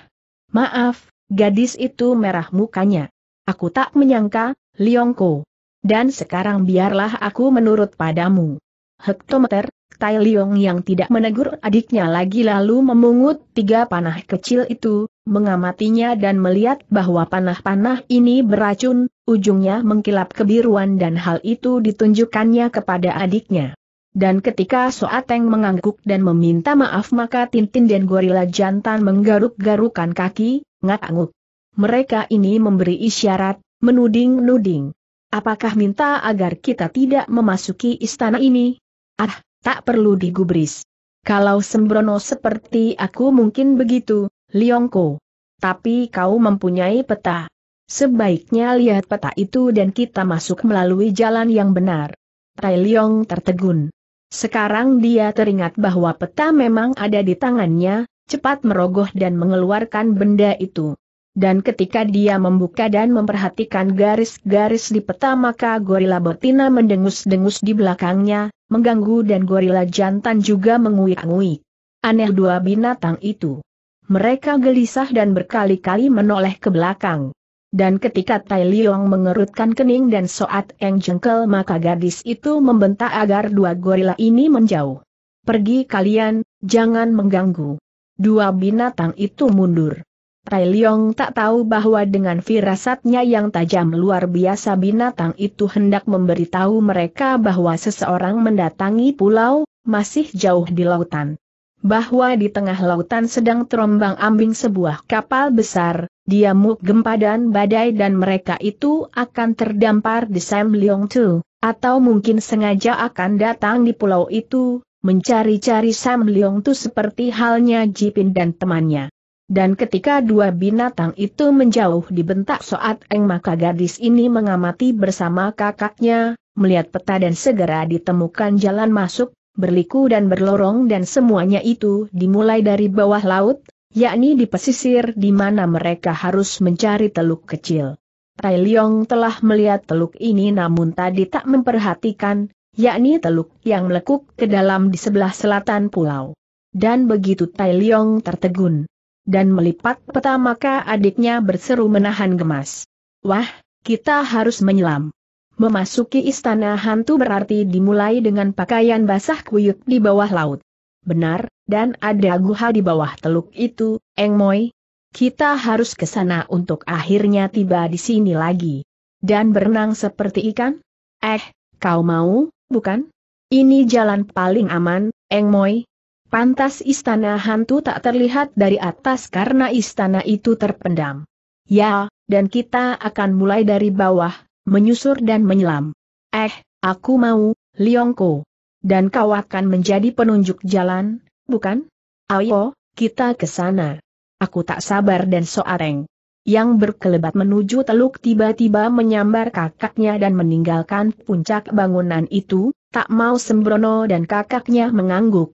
Maaf, gadis itu merah mukanya. Aku tak menyangka, Liongko. Dan sekarang biarlah aku menurut padamu. Hektometer, Tai Liong yang tidak menegur adiknya lagi lalu memungut tiga panah kecil itu, mengamatinya dan melihat bahwa panah-panah ini beracun, ujungnya mengkilap kebiruan dan hal itu ditunjukkannya kepada adiknya. Dan ketika Soateng mengangguk dan meminta maaf maka Tintin dan gorila jantan menggaruk-garukan kaki, ngak anguk mereka ini memberi isyarat, menuding-nuding. Apakah minta agar kita tidak memasuki istana ini? Ah, tak perlu digubris. Kalau sembrono seperti aku mungkin begitu, Liongko. Tapi kau mempunyai peta. Sebaiknya lihat peta itu dan kita masuk melalui jalan yang benar. Tai Liong tertegun. Sekarang dia teringat bahwa peta memang ada di tangannya, cepat merogoh dan mengeluarkan benda itu. Dan ketika dia membuka dan memperhatikan garis-garis di peta maka gorila betina mendengus-dengus di belakangnya, mengganggu dan gorila jantan juga menguik-nguik. Aneh dua binatang itu. Mereka gelisah dan berkali-kali menoleh ke belakang. Dan ketika Tai Liong mengerutkan kening dan Soat Eng jengkel maka gadis itu membentak agar dua gorila ini menjauh. Pergi kalian, jangan mengganggu. Dua binatang itu mundur. Rai Leong tak tahu bahwa dengan firasatnya yang tajam luar biasa binatang itu hendak memberitahu mereka bahwa seseorang mendatangi pulau, masih jauh di lautan. Bahwa di tengah lautan sedang terombang ambing sebuah kapal besar, diamuk gempa dan badai dan mereka itu akan terdampar di Sam Leong Tu, atau mungkin sengaja akan datang di pulau itu, mencari-cari Sam Leong Tu seperti halnya Jipin dan temannya. Dan ketika dua binatang itu menjauh dibentak Soat Eng maka gadis ini mengamati bersama kakaknya, melihat peta dan segera ditemukan jalan masuk, berliku dan berlorong dan semuanya itu dimulai dari bawah laut, yakni di pesisir di mana mereka harus mencari teluk kecil. Tai Leong telah melihat teluk ini namun tadi tak memperhatikan, yakni teluk yang melekuk ke dalam di sebelah selatan pulau. Dan begitu Tai Leong tertegun dan melipat peta maka adiknya berseru menahan gemas. Wah, kita harus menyelam. Memasuki istana hantu berarti dimulai dengan pakaian basah kuyuk di bawah laut. Benar, dan ada guha di bawah teluk itu, Eng Moi. Kita harus ke sana untuk akhirnya tiba di sini lagi. Dan berenang seperti ikan? Eh, kau mau, bukan? Ini jalan paling aman, Eng Moi. Pantas istana hantu tak terlihat dari atas karena istana itu terpendam. Ya, dan kita akan mulai dari bawah, menyusur dan menyelam. Eh, aku mau, Liongko. Dan kau akan menjadi penunjuk jalan, bukan? Ayo, kita ke sana. Aku tak sabar dan soareng. Yang berkelebat menuju teluk tiba-tiba menyambar kakaknya dan meninggalkan puncak bangunan itu, tak mau sembrono dan kakaknya mengangguk.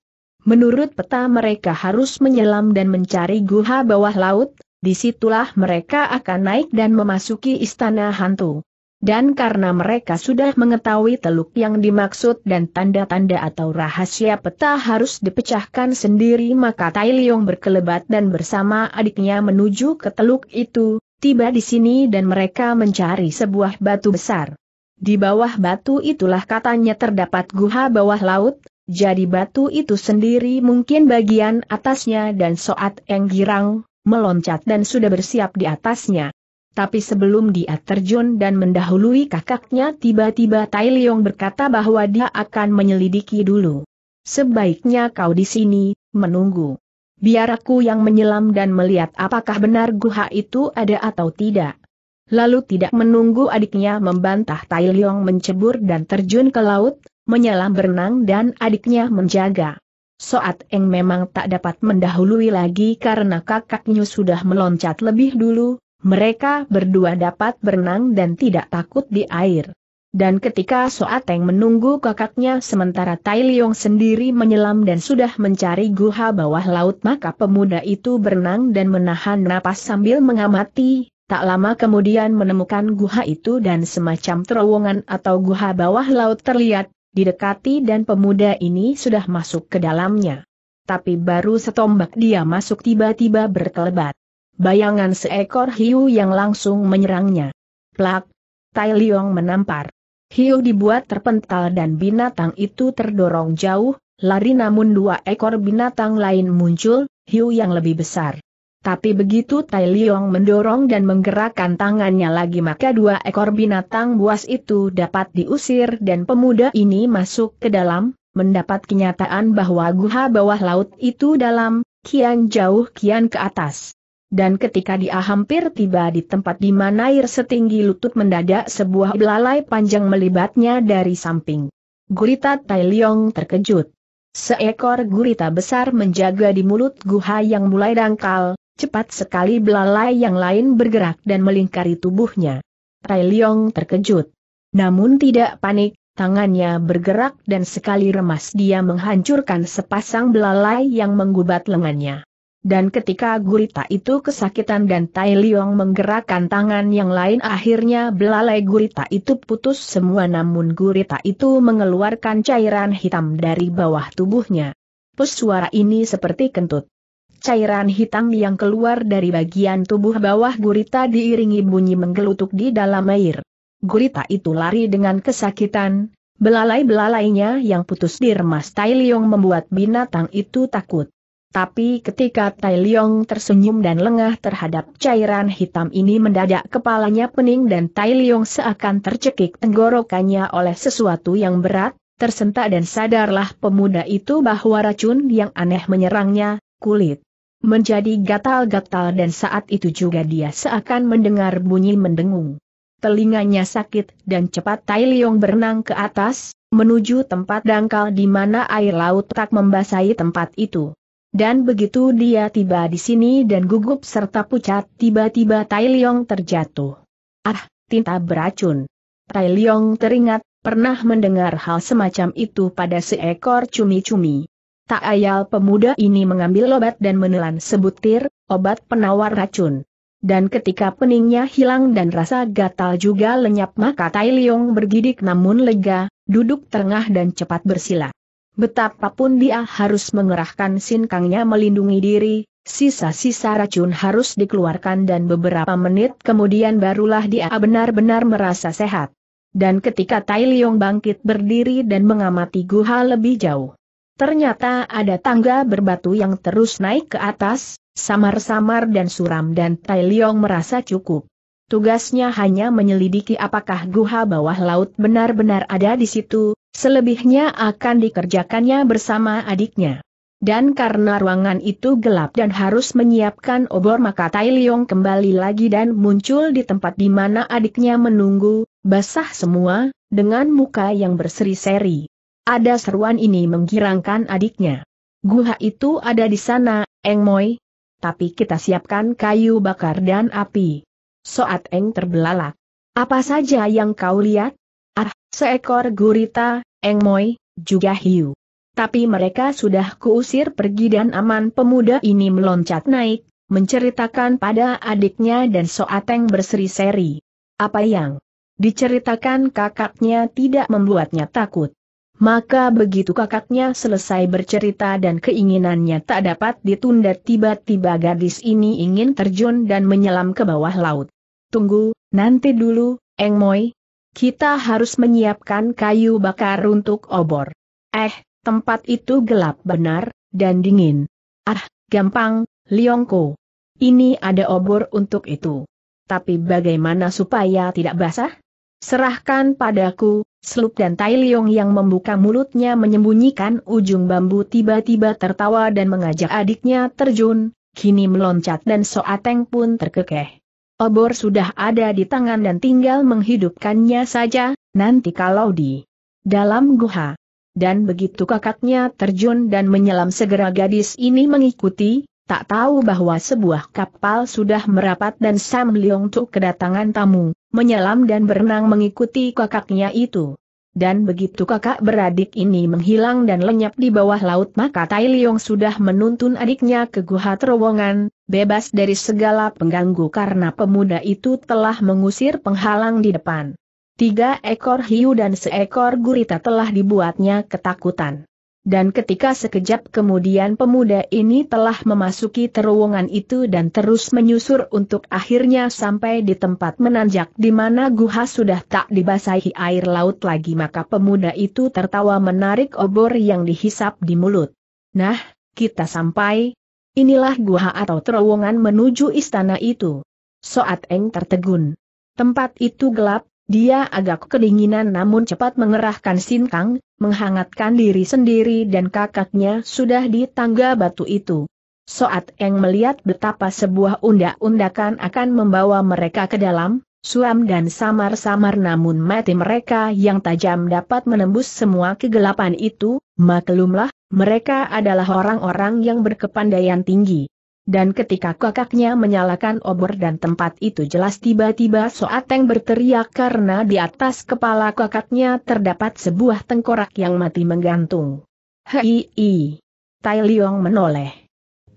Menurut peta mereka harus menyelam dan mencari guha bawah laut, disitulah mereka akan naik dan memasuki istana hantu. Dan karena mereka sudah mengetahui teluk yang dimaksud dan tanda-tanda atau rahasia peta harus dipecahkan sendiri maka Tai Leong berkelebat dan bersama adiknya menuju ke teluk itu, tiba di sini dan mereka mencari sebuah batu besar. Di bawah batu itulah katanya terdapat guha bawah laut, jadi batu itu sendiri mungkin bagian atasnya dan Soat yang girang, meloncat dan sudah bersiap di atasnya. Tapi sebelum dia terjun dan mendahului kakaknya tiba-tiba Tai Leong berkata bahwa dia akan menyelidiki dulu. Sebaiknya kau di sini, menunggu. Biar aku yang menyelam dan melihat apakah benar guha itu ada atau tidak. Lalu tidak menunggu adiknya membantah Tai Leong mencebur dan terjun ke laut, menyelam berenang dan adiknya menjaga. Soat Eng memang tak dapat mendahului lagi karena kakaknya sudah meloncat lebih dulu, mereka berdua dapat berenang dan tidak takut di air. Dan ketika Soat Eng menunggu kakaknya sementara Tai Liong sendiri menyelam dan sudah mencari guha bawah laut maka pemuda itu berenang dan menahan napas sambil mengamati, tak lama kemudian menemukan guha itu dan semacam terowongan atau guha bawah laut terlihat, didekati dan pemuda ini sudah masuk ke dalamnya. Tapi baru setombak dia masuk tiba-tiba berkelebat. Bayangan seekor hiu yang langsung menyerangnya. Plak! Tai Liong menampar. Hiu dibuat terpental dan binatang itu terdorong jauh, lari namun dua ekor binatang lain muncul, hiu yang lebih besar. Tapi begitu Tai Liong mendorong dan menggerakkan tangannya lagi maka dua ekor binatang buas itu dapat diusir dan pemuda ini masuk ke dalam, mendapat kenyataan bahwa guha bawah laut itu dalam, kian jauh kian ke atas. Dan ketika dia hampir tiba di tempat di mana air setinggi lutut mendadak sebuah belalai panjang melibatnya dari samping. Gurita Tai Liong terkejut. Seekor gurita besar menjaga di mulut guha yang mulai dangkal, Cepat sekali belalai yang lain bergerak dan melingkari tubuhnya. Tai Leong terkejut. Namun tidak panik, tangannya bergerak dan sekali remas dia menghancurkan sepasang belalai yang menggubat lengannya. Dan ketika gurita itu kesakitan dan Tai Leong menggerakkan tangan yang lain akhirnya belalai gurita itu putus semua namun gurita itu mengeluarkan cairan hitam dari bawah tubuhnya. Pus suara ini seperti kentut. Cairan hitam yang keluar dari bagian tubuh bawah gurita diiringi bunyi menggelutuk di dalam air. Gurita itu lari dengan kesakitan, belalai-belalainya yang putus di remas Tai Leong membuat binatang itu takut. Tapi ketika Tai Leong tersenyum dan lengah terhadap cairan hitam ini mendadak kepalanya pening dan Tai Leong seakan tercekik tenggorokannya oleh sesuatu yang berat, tersentak dan sadarlah pemuda itu bahwa racun yang aneh menyerangnya, kulit menjadi gatal-gatal dan saat itu juga dia seakan mendengar bunyi mendengung. Telinganya sakit dan cepat Tai Leong berenang ke atas, menuju tempat dangkal di mana air laut tak membasahi tempat itu. Dan begitu dia tiba di sini dan gugup serta pucat tiba-tiba Tai Leong terjatuh. Ah, tinta beracun. Tai Leong teringat, pernah mendengar hal semacam itu pada seekor cumi-cumi. Tak ayal pemuda ini mengambil obat dan menelan sebutir, obat penawar racun. Dan ketika peningnya hilang dan rasa gatal juga lenyap maka Tai Liong bergidik namun lega, duduk tengah dan cepat bersila. Betapapun dia harus mengerahkan sinkangnya melindungi diri, sisa-sisa racun harus dikeluarkan dan beberapa menit kemudian barulah dia benar-benar merasa sehat. Dan ketika Tai Liong bangkit berdiri dan mengamati guha lebih jauh Ternyata ada tangga berbatu yang terus naik ke atas, samar-samar dan suram dan Tai Leong merasa cukup. Tugasnya hanya menyelidiki apakah guha bawah laut benar-benar ada di situ, selebihnya akan dikerjakannya bersama adiknya. Dan karena ruangan itu gelap dan harus menyiapkan obor maka Tai Leong kembali lagi dan muncul di tempat di mana adiknya menunggu, basah semua, dengan muka yang berseri-seri. Ada seruan ini menggirangkan adiknya. Guha itu ada di sana, Eng Moi. Tapi kita siapkan kayu bakar dan api. Soat Eng terbelalak. Apa saja yang kau lihat? Ah, seekor gurita, Eng Moi, juga hiu. Tapi mereka sudah kuusir pergi dan aman pemuda ini meloncat naik, menceritakan pada adiknya dan Soateng berseri-seri. Apa yang diceritakan kakaknya tidak membuatnya takut. Maka begitu kakaknya selesai bercerita dan keinginannya tak dapat ditunda tiba-tiba gadis ini ingin terjun dan menyelam ke bawah laut. Tunggu, nanti dulu, Eng Moi. Kita harus menyiapkan kayu bakar untuk obor. Eh, tempat itu gelap benar, dan dingin. Ah, gampang, Liongko. Ini ada obor untuk itu. Tapi bagaimana supaya tidak basah? Serahkan padaku, Selup dan Tai Leong yang membuka mulutnya menyembunyikan ujung bambu tiba-tiba tertawa dan mengajak adiknya terjun, kini meloncat dan Soateng pun terkekeh. Obor sudah ada di tangan dan tinggal menghidupkannya saja, nanti kalau di dalam guha. Dan begitu kakaknya terjun dan menyelam segera gadis ini mengikuti, tak tahu bahwa sebuah kapal sudah merapat dan Sam Leong tuh kedatangan tamu menyelam dan berenang mengikuti kakaknya itu. Dan begitu kakak beradik ini menghilang dan lenyap di bawah laut maka Tai Liong sudah menuntun adiknya ke Guha Terowongan, bebas dari segala pengganggu karena pemuda itu telah mengusir penghalang di depan. Tiga ekor hiu dan seekor gurita telah dibuatnya ketakutan dan ketika sekejap kemudian pemuda ini telah memasuki terowongan itu dan terus menyusur untuk akhirnya sampai di tempat menanjak di mana guha sudah tak dibasahi air laut lagi maka pemuda itu tertawa menarik obor yang dihisap di mulut. Nah, kita sampai. Inilah guha atau terowongan menuju istana itu. Soat Eng tertegun. Tempat itu gelap, dia agak kedinginan namun cepat mengerahkan sinkang, menghangatkan diri sendiri dan kakaknya sudah di tangga batu itu. Soat Eng melihat betapa sebuah undak-undakan akan membawa mereka ke dalam, suam dan samar-samar namun mati mereka yang tajam dapat menembus semua kegelapan itu, maklumlah, mereka adalah orang-orang yang berkepandaian tinggi. Dan ketika kakaknya menyalakan obor dan tempat itu jelas tiba-tiba Soateng berteriak karena di atas kepala kakaknya terdapat sebuah tengkorak yang mati menggantung. Hei, i. Tai Liong menoleh.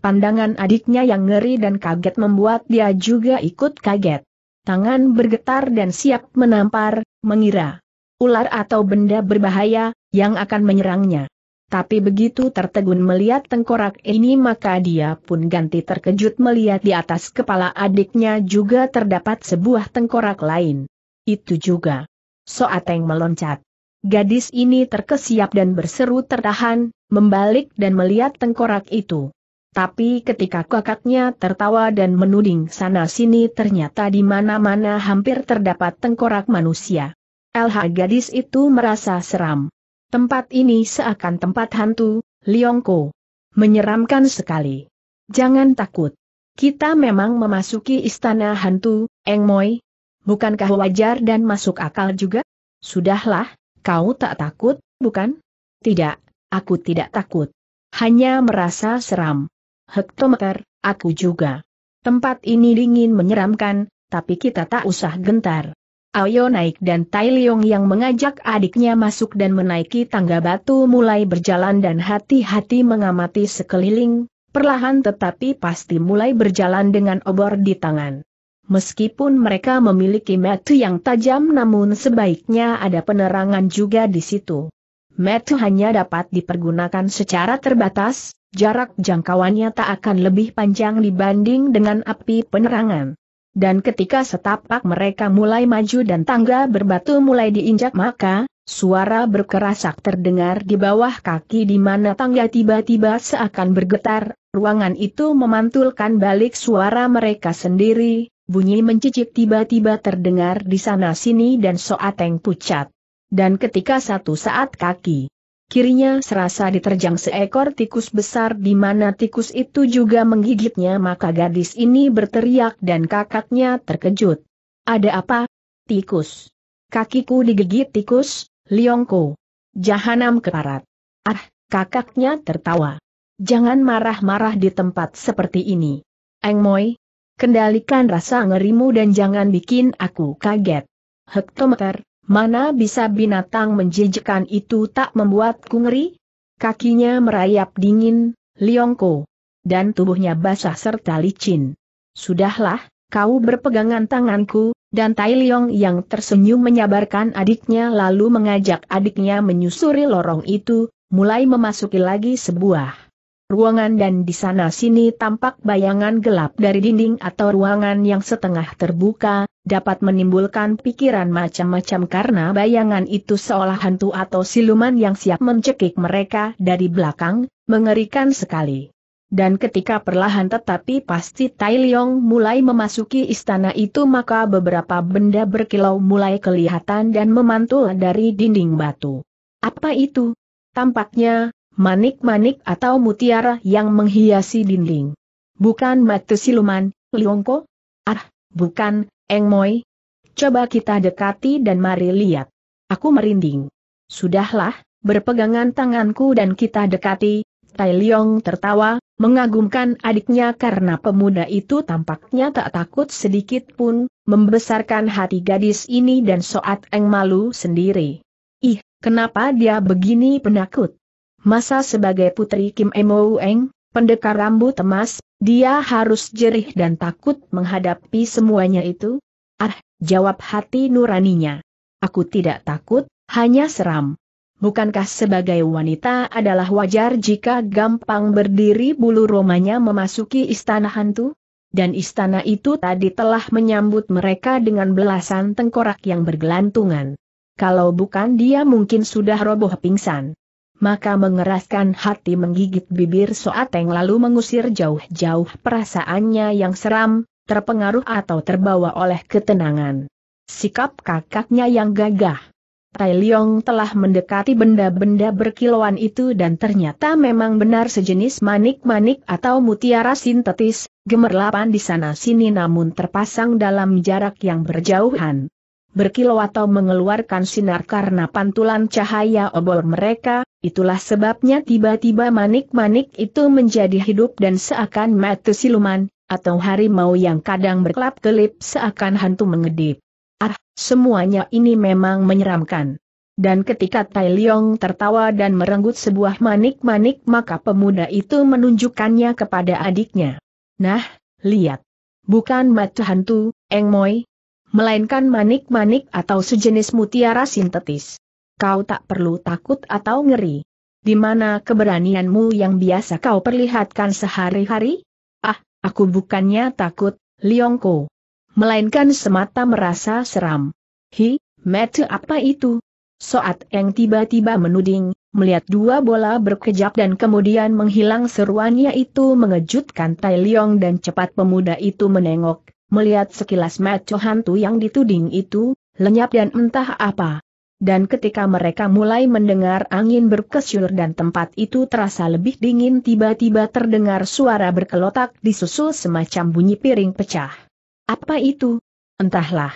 Pandangan adiknya yang ngeri dan kaget membuat dia juga ikut kaget. Tangan bergetar dan siap menampar, mengira ular atau benda berbahaya yang akan menyerangnya. Tapi begitu tertegun melihat tengkorak ini maka dia pun ganti terkejut melihat di atas kepala adiknya juga terdapat sebuah tengkorak lain. Itu juga. Soateng meloncat. Gadis ini terkesiap dan berseru tertahan, membalik dan melihat tengkorak itu. Tapi ketika kakaknya tertawa dan menuding sana-sini ternyata di mana-mana hampir terdapat tengkorak manusia. LH gadis itu merasa seram. Tempat ini seakan tempat hantu, Liongko. Menyeramkan sekali. Jangan takut. Kita memang memasuki istana hantu, Eng Moi. Bukankah wajar dan masuk akal juga? Sudahlah, kau tak takut, bukan? Tidak, aku tidak takut. Hanya merasa seram. Hektometer, aku juga. Tempat ini dingin menyeramkan, tapi kita tak usah gentar. Ayo naik dan Tai Leong yang mengajak adiknya masuk dan menaiki tangga batu mulai berjalan dan hati-hati mengamati sekeliling, perlahan tetapi pasti mulai berjalan dengan obor di tangan. Meskipun mereka memiliki metu yang tajam namun sebaiknya ada penerangan juga di situ. Metu hanya dapat dipergunakan secara terbatas, jarak jangkauannya tak akan lebih panjang dibanding dengan api penerangan. Dan ketika setapak mereka mulai maju dan tangga berbatu mulai diinjak maka, suara berkerasak terdengar di bawah kaki di mana tangga tiba-tiba seakan bergetar, ruangan itu memantulkan balik suara mereka sendiri, bunyi mencicip tiba-tiba terdengar di sana-sini dan soateng pucat. Dan ketika satu saat kaki kirinya serasa diterjang seekor tikus besar di mana tikus itu juga menggigitnya maka gadis ini berteriak dan kakaknya terkejut. Ada apa? Tikus. Kakiku digigit tikus, Liongko. Jahanam keparat. Ah, kakaknya tertawa. Jangan marah-marah di tempat seperti ini. Eng Moi, kendalikan rasa ngerimu dan jangan bikin aku kaget. Hektometer, Mana bisa binatang menjijikan itu tak membuatku ngeri? Kakinya merayap dingin, Liongko. Dan tubuhnya basah serta licin. Sudahlah, kau berpegangan tanganku, dan Tai Liong yang tersenyum menyabarkan adiknya lalu mengajak adiknya menyusuri lorong itu, mulai memasuki lagi sebuah ruangan dan di sana-sini tampak bayangan gelap dari dinding atau ruangan yang setengah terbuka, dapat menimbulkan pikiran macam-macam karena bayangan itu seolah hantu atau siluman yang siap mencekik mereka dari belakang, mengerikan sekali. Dan ketika perlahan tetapi pasti Tai Leong mulai memasuki istana itu maka beberapa benda berkilau mulai kelihatan dan memantul dari dinding batu. Apa itu? Tampaknya, manik-manik atau mutiara yang menghiasi dinding. Bukan mata siluman, Liongko? Ah, bukan, Eng Moi. Coba kita dekati dan mari lihat. Aku merinding. Sudahlah, berpegangan tanganku dan kita dekati. Tai Liong tertawa, mengagumkan adiknya karena pemuda itu tampaknya tak takut sedikit pun, membesarkan hati gadis ini dan soat eng malu sendiri. Ih, kenapa dia begini penakut? Masa sebagai putri Kim Emoueng, pendekar rambut emas, dia harus jerih dan takut menghadapi semuanya itu? Ah, jawab hati nuraninya. Aku tidak takut, hanya seram. Bukankah sebagai wanita adalah wajar jika gampang berdiri bulu romanya memasuki istana hantu? Dan istana itu tadi telah menyambut mereka dengan belasan tengkorak yang bergelantungan. Kalau bukan dia mungkin sudah roboh pingsan maka mengeraskan hati menggigit bibir Soateng lalu mengusir jauh-jauh perasaannya yang seram, terpengaruh atau terbawa oleh ketenangan. Sikap kakaknya yang gagah. Tai Leong telah mendekati benda-benda berkilauan itu dan ternyata memang benar sejenis manik-manik atau mutiara sintetis, gemerlapan di sana-sini namun terpasang dalam jarak yang berjauhan berkilau atau mengeluarkan sinar karena pantulan cahaya obor mereka, itulah sebabnya tiba-tiba manik-manik itu menjadi hidup dan seakan mati siluman, atau harimau yang kadang berkelap-kelip seakan hantu mengedip. Ah, semuanya ini memang menyeramkan. Dan ketika Tai Leong tertawa dan merenggut sebuah manik-manik maka pemuda itu menunjukkannya kepada adiknya. Nah, lihat. Bukan mata hantu, Eng Moi, melainkan manik-manik atau sejenis mutiara sintetis. Kau tak perlu takut atau ngeri. Di mana keberanianmu yang biasa kau perlihatkan sehari-hari? Ah, aku bukannya takut, Liongko. Melainkan semata merasa seram. Hi, mete apa itu? Soat yang tiba-tiba menuding, melihat dua bola berkejap dan kemudian menghilang seruannya itu mengejutkan Tai Liong dan cepat pemuda itu menengok, melihat sekilas maco hantu yang dituding itu, lenyap dan entah apa. Dan ketika mereka mulai mendengar angin berkesyur dan tempat itu terasa lebih dingin tiba-tiba terdengar suara berkelotak disusul semacam bunyi piring pecah. Apa itu? Entahlah.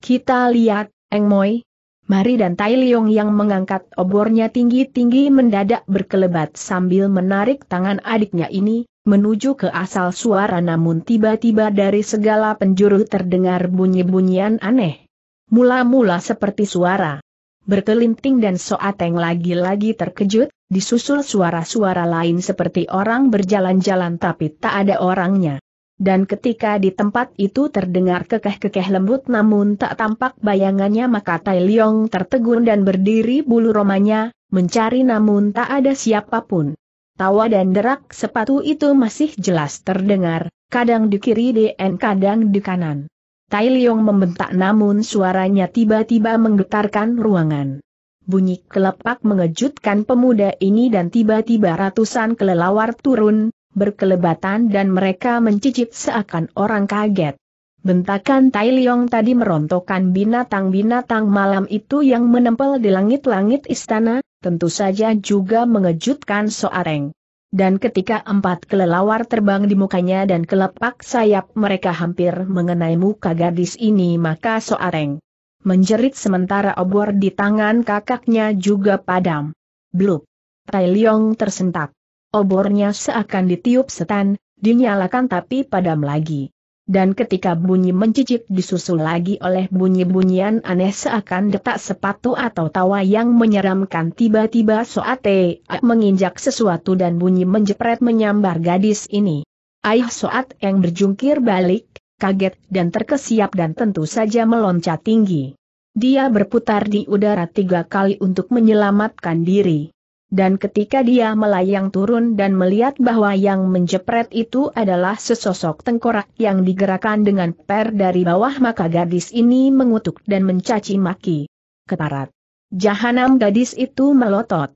Kita lihat, Eng Moi. Mari dan Tai Leong yang mengangkat obornya tinggi-tinggi mendadak berkelebat sambil menarik tangan adiknya ini, menuju ke asal suara namun tiba-tiba dari segala penjuru terdengar bunyi-bunyian aneh. Mula-mula seperti suara berkelinting dan soateng lagi-lagi terkejut, disusul suara-suara lain seperti orang berjalan-jalan tapi tak ada orangnya. Dan ketika di tempat itu terdengar kekeh-kekeh lembut namun tak tampak bayangannya maka Tai Leong tertegun dan berdiri bulu romanya, mencari namun tak ada siapapun. Tawa dan derak sepatu itu masih jelas terdengar, kadang di kiri dan kadang di kanan. Tai Liong membentak namun suaranya tiba-tiba menggetarkan ruangan. Bunyi kelepak mengejutkan pemuda ini dan tiba-tiba ratusan kelelawar turun, berkelebatan dan mereka mencicit seakan orang kaget. Bentakan Tai Liong tadi merontokkan binatang-binatang malam itu yang menempel di langit-langit istana, tentu saja juga mengejutkan Soareng. Dan ketika empat kelelawar terbang di mukanya dan kelepak sayap mereka hampir mengenai muka gadis ini maka Soareng menjerit sementara obor di tangan kakaknya juga padam. Blup. Tai Leong tersentak. Obornya seakan ditiup setan, dinyalakan tapi padam lagi dan ketika bunyi mencicip disusul lagi oleh bunyi-bunyian aneh seakan detak sepatu atau tawa yang menyeramkan tiba-tiba Soate menginjak sesuatu dan bunyi menjepret menyambar gadis ini. Ayah Soat yang berjungkir balik, kaget dan terkesiap dan tentu saja meloncat tinggi. Dia berputar di udara tiga kali untuk menyelamatkan diri dan ketika dia melayang turun dan melihat bahwa yang menjepret itu adalah sesosok tengkorak yang digerakkan dengan per dari bawah maka gadis ini mengutuk dan mencaci maki. Ketarat. Jahanam gadis itu melotot.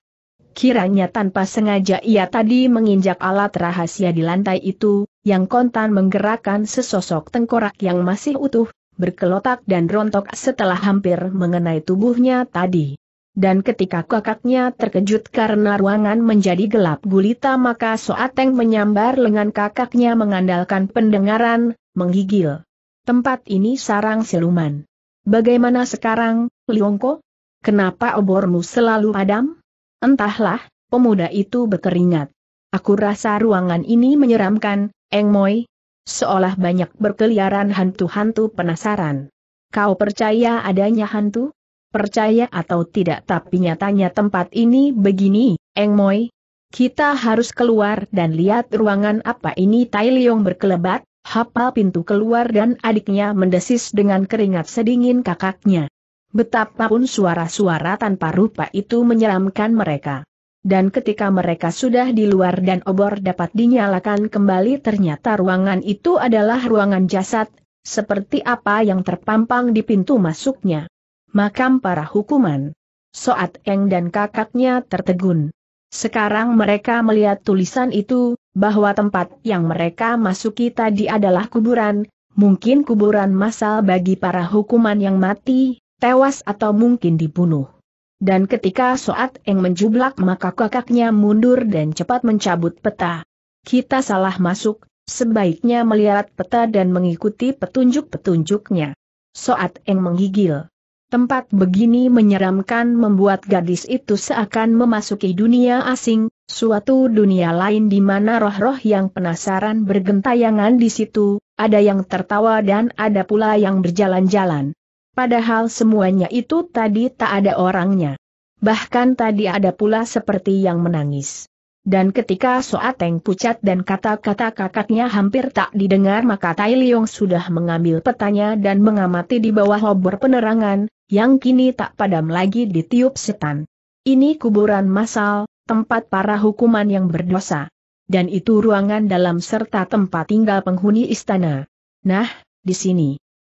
Kiranya tanpa sengaja ia tadi menginjak alat rahasia di lantai itu, yang kontan menggerakkan sesosok tengkorak yang masih utuh, berkelotak dan rontok setelah hampir mengenai tubuhnya tadi dan ketika kakaknya terkejut karena ruangan menjadi gelap gulita maka Soateng menyambar lengan kakaknya mengandalkan pendengaran, menggigil. Tempat ini sarang siluman. Bagaimana sekarang, Liongko? Kenapa obormu selalu padam? Entahlah, pemuda itu berkeringat. Aku rasa ruangan ini menyeramkan, Eng Moi. Seolah banyak berkeliaran hantu-hantu penasaran. Kau percaya adanya hantu? Percaya atau tidak tapi nyatanya tempat ini begini, Eng Moi. Kita harus keluar dan lihat ruangan apa ini Tai Leong berkelebat, hafal pintu keluar dan adiknya mendesis dengan keringat sedingin kakaknya. Betapapun suara-suara tanpa rupa itu menyeramkan mereka. Dan ketika mereka sudah di luar dan obor dapat dinyalakan kembali ternyata ruangan itu adalah ruangan jasad, seperti apa yang terpampang di pintu masuknya makam para hukuman. Soat Eng dan kakaknya tertegun. Sekarang mereka melihat tulisan itu, bahwa tempat yang mereka masuki tadi adalah kuburan, mungkin kuburan massal bagi para hukuman yang mati, tewas atau mungkin dibunuh. Dan ketika Soat Eng menjublak maka kakaknya mundur dan cepat mencabut peta. Kita salah masuk, sebaiknya melihat peta dan mengikuti petunjuk-petunjuknya. Soat Eng menggigil. Tempat begini menyeramkan membuat gadis itu seakan memasuki dunia asing, suatu dunia lain di mana roh-roh yang penasaran bergentayangan di situ, ada yang tertawa dan ada pula yang berjalan-jalan. Padahal semuanya itu tadi tak ada orangnya. Bahkan tadi ada pula seperti yang menangis. Dan ketika Soateng pucat dan kata-kata kakaknya hampir tak didengar maka Tai Liong sudah mengambil petanya dan mengamati di bawah obor penerangan, yang kini tak padam lagi di tiup setan. Ini kuburan massal, tempat para hukuman yang berdosa. Dan itu ruangan dalam serta tempat tinggal penghuni istana. Nah, di sini.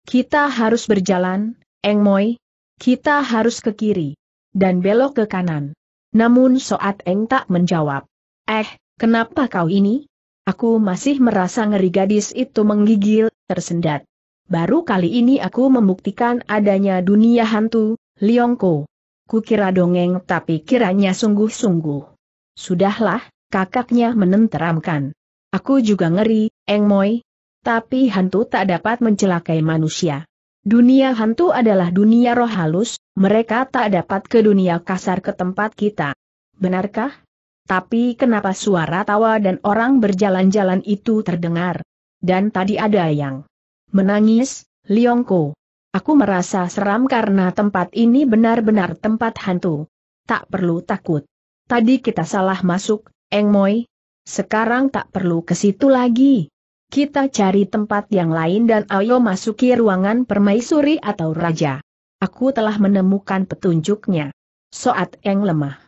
Kita harus berjalan, Eng Moi. Kita harus ke kiri. Dan belok ke kanan. Namun Soat Eng tak menjawab. Eh, kenapa kau ini? Aku masih merasa ngeri gadis itu menggigil, tersendat. Baru kali ini aku membuktikan adanya dunia hantu, Liongko. Kukira dongeng tapi kiranya sungguh-sungguh. Sudahlah, kakaknya menenteramkan. Aku juga ngeri, Eng Moi. Tapi hantu tak dapat mencelakai manusia. Dunia hantu adalah dunia roh halus, mereka tak dapat ke dunia kasar ke tempat kita. Benarkah? Tapi kenapa suara tawa dan orang berjalan-jalan itu terdengar? Dan tadi ada yang menangis, Liongko. Aku merasa seram karena tempat ini benar-benar tempat hantu. Tak perlu takut. Tadi kita salah masuk, Eng Moi. Sekarang tak perlu ke situ lagi. Kita cari tempat yang lain dan ayo masuki ruangan permaisuri atau raja. Aku telah menemukan petunjuknya. Soat Eng lemah.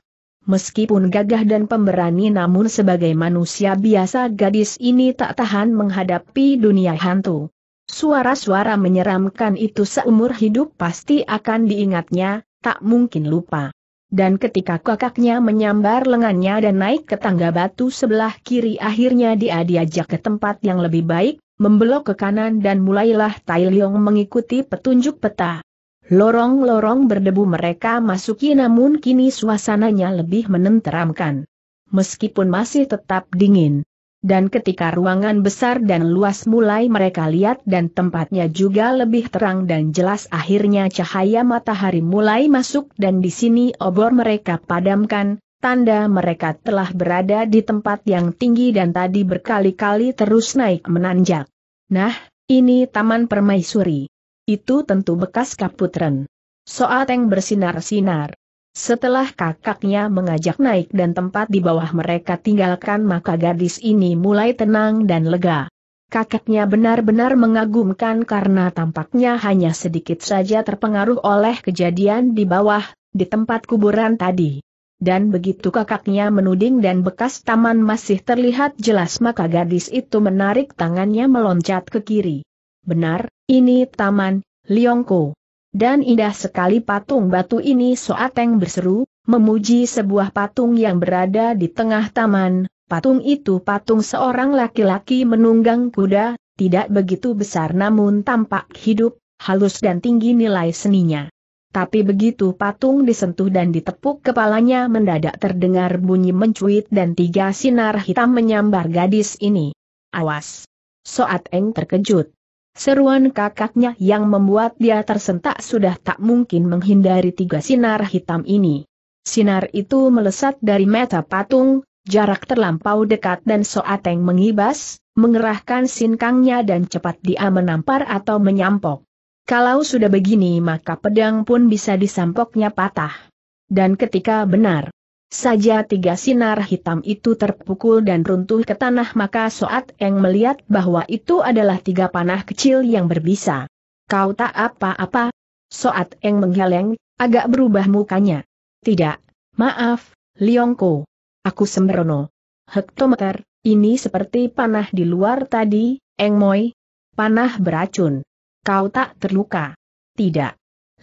Meskipun gagah dan pemberani namun sebagai manusia biasa gadis ini tak tahan menghadapi dunia hantu. Suara-suara menyeramkan itu seumur hidup pasti akan diingatnya, tak mungkin lupa. Dan ketika kakaknya menyambar lengannya dan naik ke tangga batu sebelah kiri akhirnya dia diajak ke tempat yang lebih baik, membelok ke kanan dan mulailah Tai Leong mengikuti petunjuk peta. Lorong-lorong berdebu mereka masuki namun kini suasananya lebih menenteramkan. Meskipun masih tetap dingin. Dan ketika ruangan besar dan luas mulai mereka lihat dan tempatnya juga lebih terang dan jelas akhirnya cahaya matahari mulai masuk dan di sini obor mereka padamkan, tanda mereka telah berada di tempat yang tinggi dan tadi berkali-kali terus naik menanjak. Nah, ini Taman Permaisuri. Itu tentu bekas kaputren. Soateng bersinar-sinar. Setelah kakaknya mengajak naik dan tempat di bawah mereka tinggalkan maka gadis ini mulai tenang dan lega. Kakaknya benar-benar mengagumkan karena tampaknya hanya sedikit saja terpengaruh oleh kejadian di bawah, di tempat kuburan tadi. Dan begitu kakaknya menuding dan bekas taman masih terlihat jelas maka gadis itu menarik tangannya meloncat ke kiri. Benar, ini Taman Liongko. Dan indah sekali patung batu ini Soateng berseru, memuji sebuah patung yang berada di tengah taman. Patung itu patung seorang laki-laki menunggang kuda, tidak begitu besar namun tampak hidup, halus dan tinggi nilai seninya. Tapi begitu patung disentuh dan ditepuk kepalanya mendadak terdengar bunyi mencuit dan tiga sinar hitam menyambar gadis ini. Awas! Soateng terkejut. Seruan kakaknya yang membuat dia tersentak sudah tak mungkin menghindari tiga sinar hitam ini. Sinar itu melesat dari mata patung, jarak terlampau dekat dan Soateng mengibas, mengerahkan sinkangnya dan cepat dia menampar atau menyampok. Kalau sudah begini maka pedang pun bisa disampoknya patah. Dan ketika benar, saja tiga sinar hitam itu terpukul dan runtuh ke tanah maka Soat Eng melihat bahwa itu adalah tiga panah kecil yang berbisa. Kau tak apa-apa? Soat Eng menggeleng, agak berubah mukanya. Tidak, maaf, Liongko. Aku sembrono. Hektometer, ini seperti panah di luar tadi, Eng Moi. Panah beracun. Kau tak terluka. Tidak.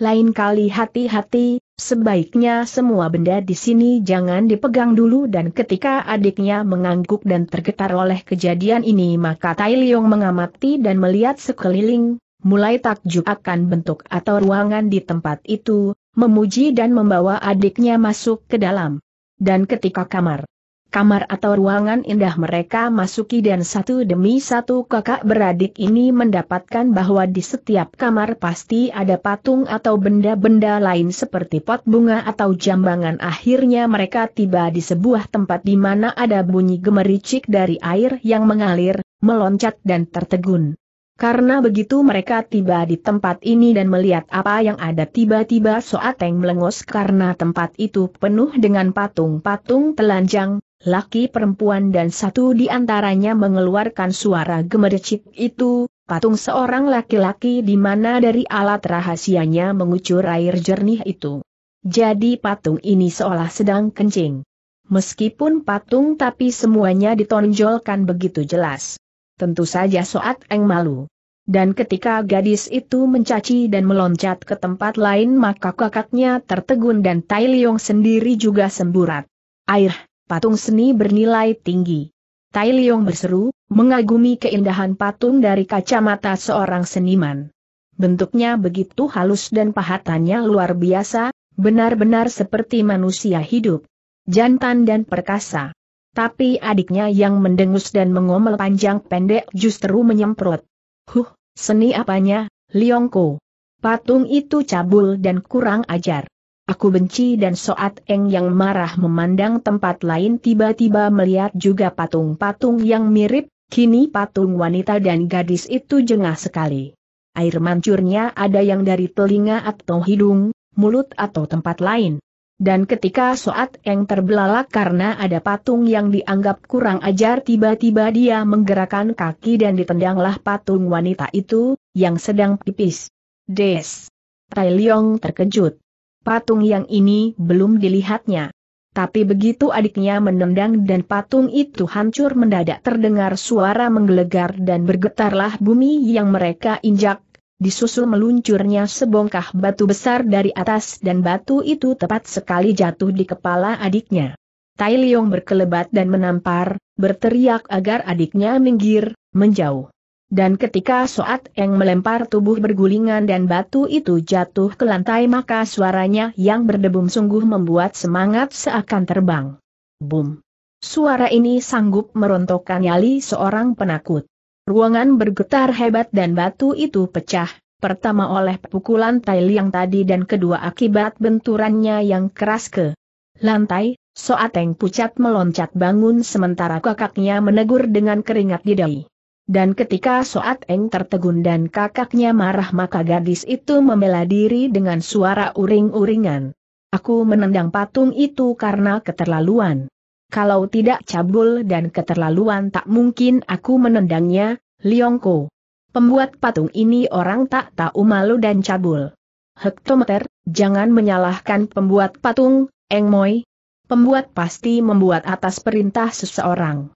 Lain kali hati-hati, Sebaiknya semua benda di sini jangan dipegang dulu dan ketika adiknya mengangguk dan tergetar oleh kejadian ini maka Tai Liong mengamati dan melihat sekeliling, mulai takjub akan bentuk atau ruangan di tempat itu, memuji dan membawa adiknya masuk ke dalam. Dan ketika kamar kamar atau ruangan indah mereka masuki dan satu demi satu kakak beradik ini mendapatkan bahwa di setiap kamar pasti ada patung atau benda-benda lain seperti pot bunga atau jambangan. Akhirnya mereka tiba di sebuah tempat di mana ada bunyi gemericik dari air yang mengalir, meloncat dan tertegun. Karena begitu mereka tiba di tempat ini dan melihat apa yang ada tiba-tiba Soateng melengos karena tempat itu penuh dengan patung-patung telanjang, laki perempuan dan satu di antaranya mengeluarkan suara gemericik itu, patung seorang laki-laki di mana dari alat rahasianya mengucur air jernih itu. Jadi patung ini seolah sedang kencing. Meskipun patung tapi semuanya ditonjolkan begitu jelas. Tentu saja Soat Eng malu. Dan ketika gadis itu mencaci dan meloncat ke tempat lain maka kakaknya tertegun dan Tai Leong sendiri juga semburat. Air, patung seni bernilai tinggi. Tai Liong berseru, mengagumi keindahan patung dari kacamata seorang seniman. Bentuknya begitu halus dan pahatannya luar biasa, benar-benar seperti manusia hidup. Jantan dan perkasa. Tapi adiknya yang mendengus dan mengomel panjang pendek justru menyemprot. Huh, seni apanya, Liongko. Patung itu cabul dan kurang ajar. Aku benci dan Soat Eng yang marah memandang tempat lain tiba-tiba melihat juga patung-patung yang mirip, kini patung wanita dan gadis itu jengah sekali. Air mancurnya ada yang dari telinga atau hidung, mulut atau tempat lain. Dan ketika Soat Eng terbelalak karena ada patung yang dianggap kurang ajar tiba-tiba dia menggerakkan kaki dan ditendanglah patung wanita itu, yang sedang pipis. Des. Tai Leong terkejut patung yang ini belum dilihatnya. Tapi begitu adiknya menendang dan patung itu hancur mendadak terdengar suara menggelegar dan bergetarlah bumi yang mereka injak, disusul meluncurnya sebongkah batu besar dari atas dan batu itu tepat sekali jatuh di kepala adiknya. Tai Leong berkelebat dan menampar, berteriak agar adiknya minggir, menjauh. Dan ketika Soat Eng melempar tubuh bergulingan dan batu itu jatuh ke lantai maka suaranya yang berdebum sungguh membuat semangat seakan terbang. Bum. Suara ini sanggup merontokkan nyali seorang penakut. Ruangan bergetar hebat dan batu itu pecah, pertama oleh pukulan Tai yang tadi dan kedua akibat benturannya yang keras ke lantai, Soateng pucat meloncat bangun sementara kakaknya menegur dengan keringat di dahi. Dan ketika Soat Eng tertegun dan kakaknya marah maka gadis itu membela diri dengan suara uring-uringan. Aku menendang patung itu karena keterlaluan. Kalau tidak cabul dan keterlaluan tak mungkin aku menendangnya, Liongko. Pembuat patung ini orang tak tahu malu dan cabul. Hektometer, jangan menyalahkan pembuat patung, Eng Moi. Pembuat pasti membuat atas perintah seseorang.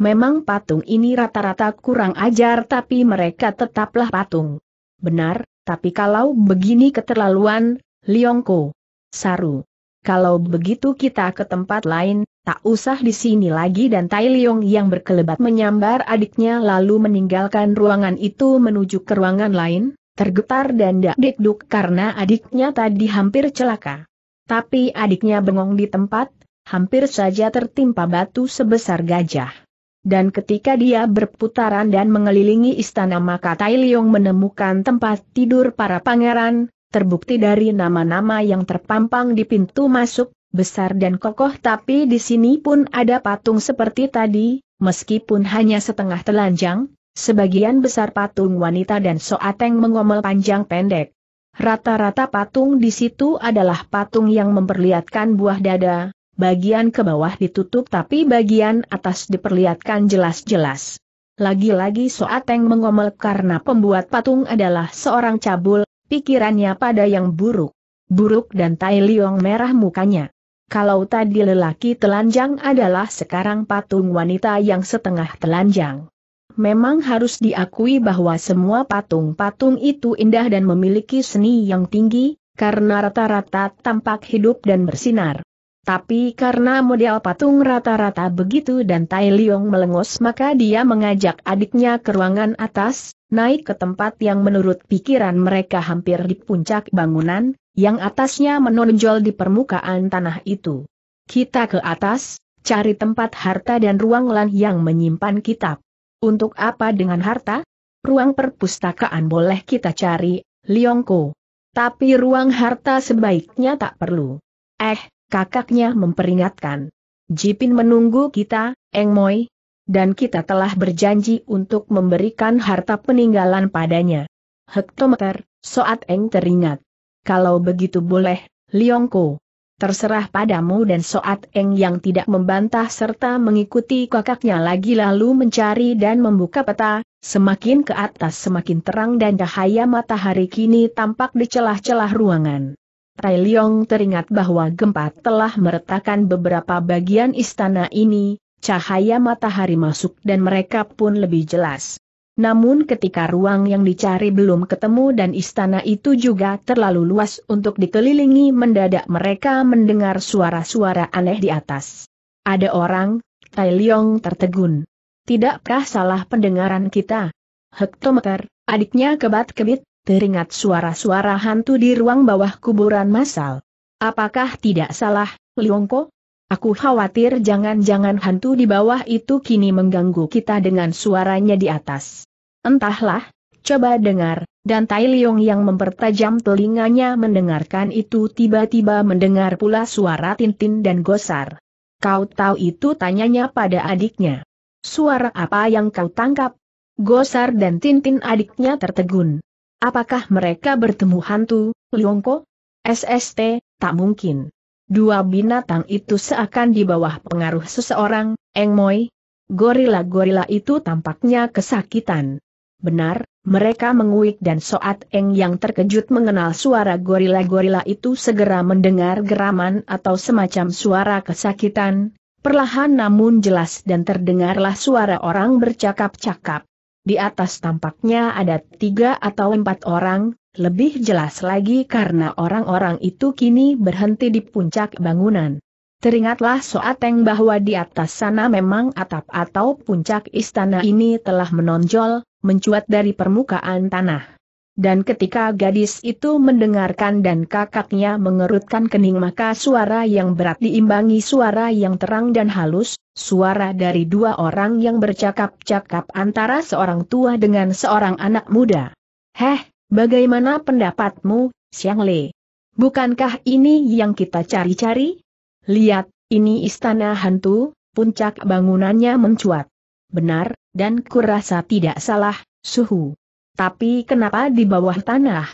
Memang patung ini rata-rata kurang ajar tapi mereka tetaplah patung. Benar, tapi kalau begini keterlaluan, Liongko. Saru. Kalau begitu kita ke tempat lain, tak usah di sini lagi dan Tai Liong yang berkelebat menyambar adiknya lalu meninggalkan ruangan itu menuju ke ruangan lain, tergetar dan dak dikduk karena adiknya tadi hampir celaka. Tapi adiknya bengong di tempat, hampir saja tertimpa batu sebesar gajah. Dan ketika dia berputaran dan mengelilingi istana maka Tai Leong menemukan tempat tidur para pangeran, terbukti dari nama-nama yang terpampang di pintu masuk, besar dan kokoh tapi di sini pun ada patung seperti tadi, meskipun hanya setengah telanjang, sebagian besar patung wanita dan soateng mengomel panjang pendek. Rata-rata patung di situ adalah patung yang memperlihatkan buah dada, bagian ke bawah ditutup tapi bagian atas diperlihatkan jelas-jelas. Lagi-lagi Soateng mengomel karena pembuat patung adalah seorang cabul, pikirannya pada yang buruk. Buruk dan Tai Liong merah mukanya. Kalau tadi lelaki telanjang adalah sekarang patung wanita yang setengah telanjang. Memang harus diakui bahwa semua patung-patung itu indah dan memiliki seni yang tinggi, karena rata-rata tampak hidup dan bersinar. Tapi karena model patung rata-rata begitu dan Tai Liong melengos maka dia mengajak adiknya ke ruangan atas, naik ke tempat yang menurut pikiran mereka hampir di puncak bangunan, yang atasnya menonjol di permukaan tanah itu. Kita ke atas, cari tempat harta dan ruang lan yang menyimpan kitab. Untuk apa dengan harta? Ruang perpustakaan boleh kita cari, Liongko. Tapi ruang harta sebaiknya tak perlu. Eh, Kakaknya memperingatkan. Jipin menunggu kita, Eng Moi, dan kita telah berjanji untuk memberikan harta peninggalan padanya. Hektometer, Soat Eng teringat. Kalau begitu boleh, Liongko. Terserah padamu dan Soat Eng yang tidak membantah serta mengikuti kakaknya lagi lalu mencari dan membuka peta, semakin ke atas semakin terang dan cahaya matahari kini tampak di celah-celah ruangan. Rai Leong teringat bahwa gempa telah meretakkan beberapa bagian istana ini, cahaya matahari masuk dan mereka pun lebih jelas. Namun ketika ruang yang dicari belum ketemu dan istana itu juga terlalu luas untuk dikelilingi mendadak mereka mendengar suara-suara aneh di atas. Ada orang, Tai Leong tertegun. Tidakkah salah pendengaran kita? Hektometer, adiknya kebat-kebit, teringat suara-suara hantu di ruang bawah kuburan masal. Apakah tidak salah, Liongko? Aku khawatir jangan-jangan hantu di bawah itu kini mengganggu kita dengan suaranya di atas. Entahlah, coba dengar, dan Tai Liong yang mempertajam telinganya mendengarkan itu tiba-tiba mendengar pula suara Tintin dan Gosar. Kau tahu itu tanyanya pada adiknya. Suara apa yang kau tangkap? Gosar dan Tintin adiknya tertegun. Apakah mereka bertemu hantu, Liongko? SST, tak mungkin. Dua binatang itu seakan di bawah pengaruh seseorang, Eng Moi. Gorila-gorila itu tampaknya kesakitan. Benar, mereka menguik dan Soat Eng yang terkejut mengenal suara gorila-gorila itu segera mendengar geraman atau semacam suara kesakitan, perlahan namun jelas dan terdengarlah suara orang bercakap-cakap. Di atas tampaknya ada tiga atau empat orang, lebih jelas lagi karena orang-orang itu kini berhenti di puncak bangunan. Teringatlah Soateng bahwa di atas sana memang atap atau puncak istana ini telah menonjol, mencuat dari permukaan tanah. Dan ketika gadis itu mendengarkan dan kakaknya mengerutkan kening maka suara yang berat diimbangi suara yang terang dan halus, suara dari dua orang yang bercakap-cakap antara seorang tua dengan seorang anak muda. Heh, bagaimana pendapatmu, Xiang Le? Bukankah ini yang kita cari-cari? Lihat, ini istana hantu, puncak bangunannya mencuat. Benar, dan kurasa tidak salah, suhu. Tapi kenapa di bawah tanah?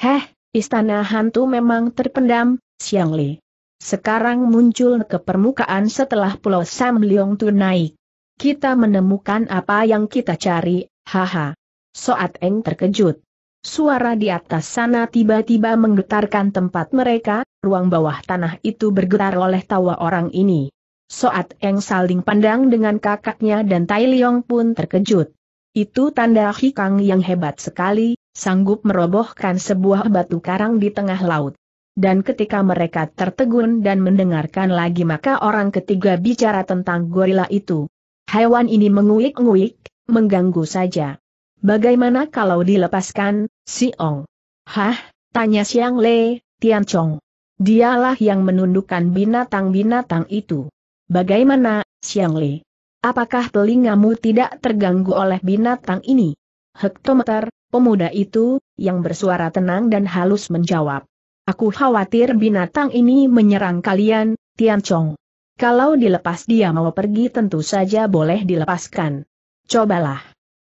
Heh, istana hantu memang terpendam, Xiang Le sekarang muncul ke permukaan setelah Pulau Sam Leong Tu naik. Kita menemukan apa yang kita cari, haha. Soat Eng terkejut. Suara di atas sana tiba-tiba menggetarkan tempat mereka, ruang bawah tanah itu bergetar oleh tawa orang ini. Soat Eng saling pandang dengan kakaknya dan Tai Leong pun terkejut. Itu tanda hikang yang hebat sekali, sanggup merobohkan sebuah batu karang di tengah laut. Dan ketika mereka tertegun dan mendengarkan lagi maka orang ketiga bicara tentang gorila itu. Hewan ini menguik-nguik, mengganggu saja. Bagaimana kalau dilepaskan, si Ong? Hah, tanya Siang Le, Tian Chong. Dialah yang menundukkan binatang-binatang itu. Bagaimana, Siang Le? Apakah telingamu tidak terganggu oleh binatang ini? Hektometer, pemuda itu, yang bersuara tenang dan halus menjawab. Aku khawatir binatang ini menyerang kalian, Tian Chong. Kalau dilepas dia mau pergi tentu saja boleh dilepaskan. Cobalah.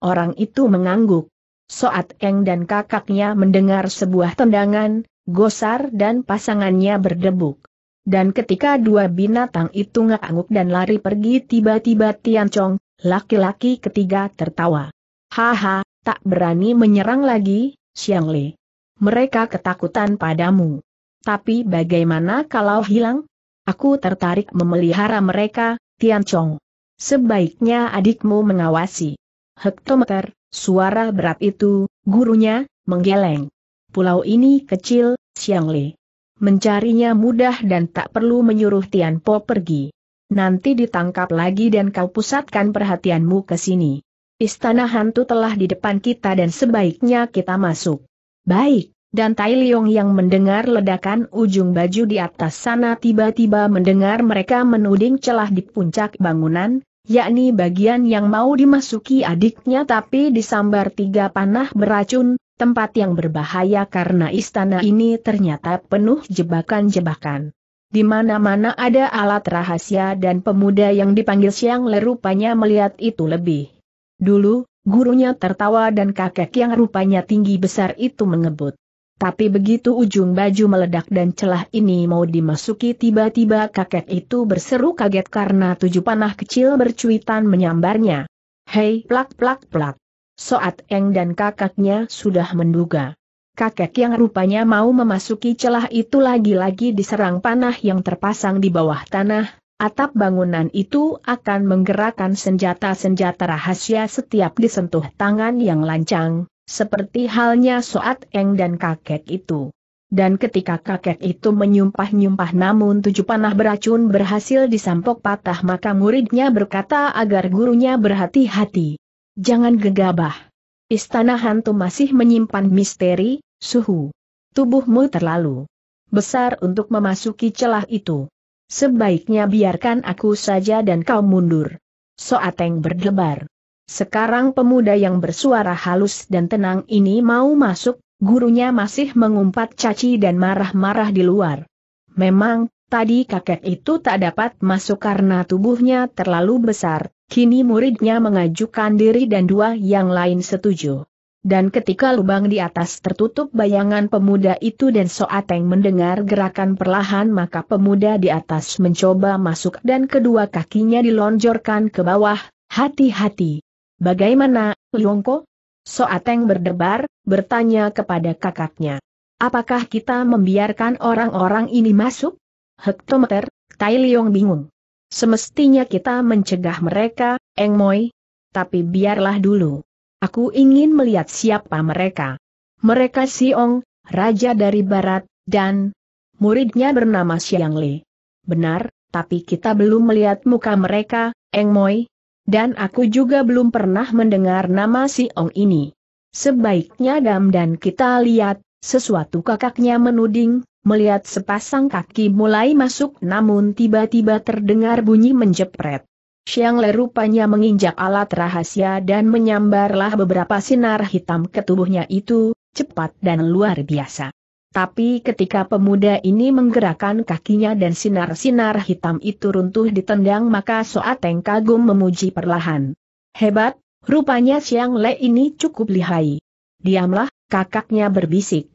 Orang itu mengangguk. Soat Eng dan kakaknya mendengar sebuah tendangan, gosar dan pasangannya berdebuk. Dan ketika dua binatang itu ngangguk dan lari pergi tiba-tiba Tian Chong, laki-laki ketiga tertawa. Haha, tak berani menyerang lagi, Xiang Li mereka ketakutan padamu. Tapi bagaimana kalau hilang? Aku tertarik memelihara mereka, Tian Chong. Sebaiknya adikmu mengawasi. Hektometer, suara berat itu, gurunya, menggeleng. Pulau ini kecil, Xiang Li. Mencarinya mudah dan tak perlu menyuruh Tian Po pergi. Nanti ditangkap lagi dan kau pusatkan perhatianmu ke sini. Istana hantu telah di depan kita dan sebaiknya kita masuk. Baik, dan Tai Leong yang mendengar ledakan ujung baju di atas sana tiba-tiba mendengar mereka menuding celah di puncak bangunan, yakni bagian yang mau dimasuki adiknya tapi disambar tiga panah beracun, tempat yang berbahaya karena istana ini ternyata penuh jebakan-jebakan. Di mana-mana ada alat rahasia dan pemuda yang dipanggil Siang Lerupanya melihat itu lebih. Dulu, gurunya tertawa dan kakek yang rupanya tinggi besar itu mengebut. Tapi begitu ujung baju meledak dan celah ini mau dimasuki tiba-tiba kakek itu berseru kaget karena tujuh panah kecil bercuitan menyambarnya. Hei plak plak plak. Soat Eng dan kakaknya sudah menduga. Kakek yang rupanya mau memasuki celah itu lagi-lagi diserang panah yang terpasang di bawah tanah, atap bangunan itu akan menggerakkan senjata-senjata rahasia setiap disentuh tangan yang lancang, seperti halnya Soat Eng dan kakek itu. Dan ketika kakek itu menyumpah-nyumpah namun tujuh panah beracun berhasil disampok patah maka muridnya berkata agar gurunya berhati-hati. Jangan gegabah. Istana hantu masih menyimpan misteri, suhu. Tubuhmu terlalu besar untuk memasuki celah itu. Sebaiknya biarkan aku saja dan kau mundur. Soateng berdebar. Sekarang pemuda yang bersuara halus dan tenang ini mau masuk, gurunya masih mengumpat caci dan marah-marah di luar. Memang, tadi kakek itu tak dapat masuk karena tubuhnya terlalu besar, kini muridnya mengajukan diri dan dua yang lain setuju. Dan ketika lubang di atas tertutup bayangan pemuda itu dan Soateng mendengar gerakan perlahan maka pemuda di atas mencoba masuk dan kedua kakinya dilonjorkan ke bawah, hati-hati. Bagaimana, Liongko? Soateng berdebar, bertanya kepada kakaknya. Apakah kita membiarkan orang-orang ini masuk? Hektometer, Tai Liong bingung. Semestinya kita mencegah mereka, Eng Moi. Tapi biarlah dulu. Aku ingin melihat siapa mereka. Mereka Siong, Raja dari Barat, dan muridnya bernama Xiang Li. Benar, tapi kita belum melihat muka mereka, Eng Moi. Dan aku juga belum pernah mendengar nama Siong ini. Sebaiknya Gam dan kita lihat, sesuatu kakaknya menuding, melihat sepasang kaki mulai masuk namun tiba-tiba terdengar bunyi menjepret. Xiang Le rupanya menginjak alat rahasia dan menyambarlah beberapa sinar hitam ke tubuhnya itu, cepat dan luar biasa. Tapi ketika pemuda ini menggerakkan kakinya dan sinar-sinar hitam itu runtuh ditendang maka Soateng kagum memuji perlahan. Hebat, rupanya Siang Le ini cukup lihai. Diamlah, kakaknya berbisik.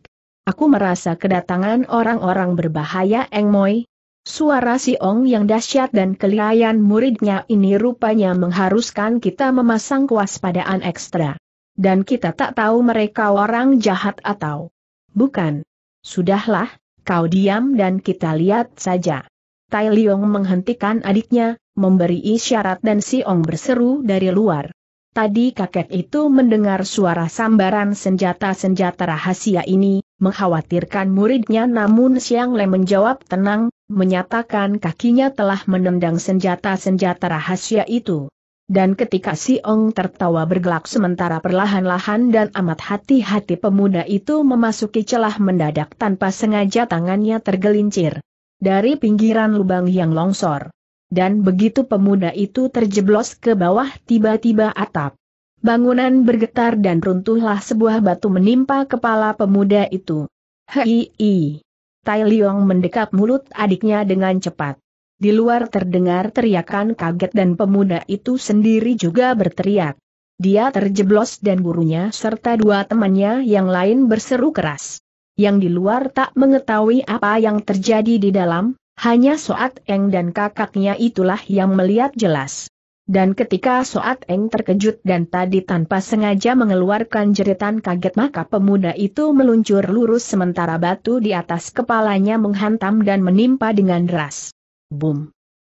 Aku merasa kedatangan orang-orang berbahaya Eng Moi, Suara si Ong yang dahsyat dan kelihayan muridnya ini rupanya mengharuskan kita memasang kewaspadaan ekstra. Dan kita tak tahu mereka orang jahat atau bukan. Sudahlah, kau diam dan kita lihat saja. Tai Liong menghentikan adiknya, memberi isyarat dan si Ong berseru dari luar. Tadi kakek itu mendengar suara sambaran senjata-senjata rahasia ini, mengkhawatirkan muridnya namun Siang Le menjawab tenang, menyatakan kakinya telah menendang senjata-senjata rahasia itu. Dan ketika Si Ong tertawa bergelak sementara perlahan-lahan dan amat hati-hati pemuda itu memasuki celah mendadak tanpa sengaja tangannya tergelincir dari pinggiran lubang yang longsor. Dan begitu pemuda itu terjeblos ke bawah tiba-tiba atap. Bangunan bergetar dan runtuhlah sebuah batu menimpa kepala pemuda itu. Hei! Tai Liong mendekap mulut adiknya dengan cepat. Di luar terdengar teriakan kaget dan pemuda itu sendiri juga berteriak. Dia terjeblos dan gurunya serta dua temannya yang lain berseru keras. Yang di luar tak mengetahui apa yang terjadi di dalam, hanya Soat Eng dan kakaknya itulah yang melihat jelas. Dan ketika Soat Eng terkejut dan tadi tanpa sengaja mengeluarkan jeritan kaget maka pemuda itu meluncur lurus sementara batu di atas kepalanya menghantam dan menimpa dengan deras. Bum!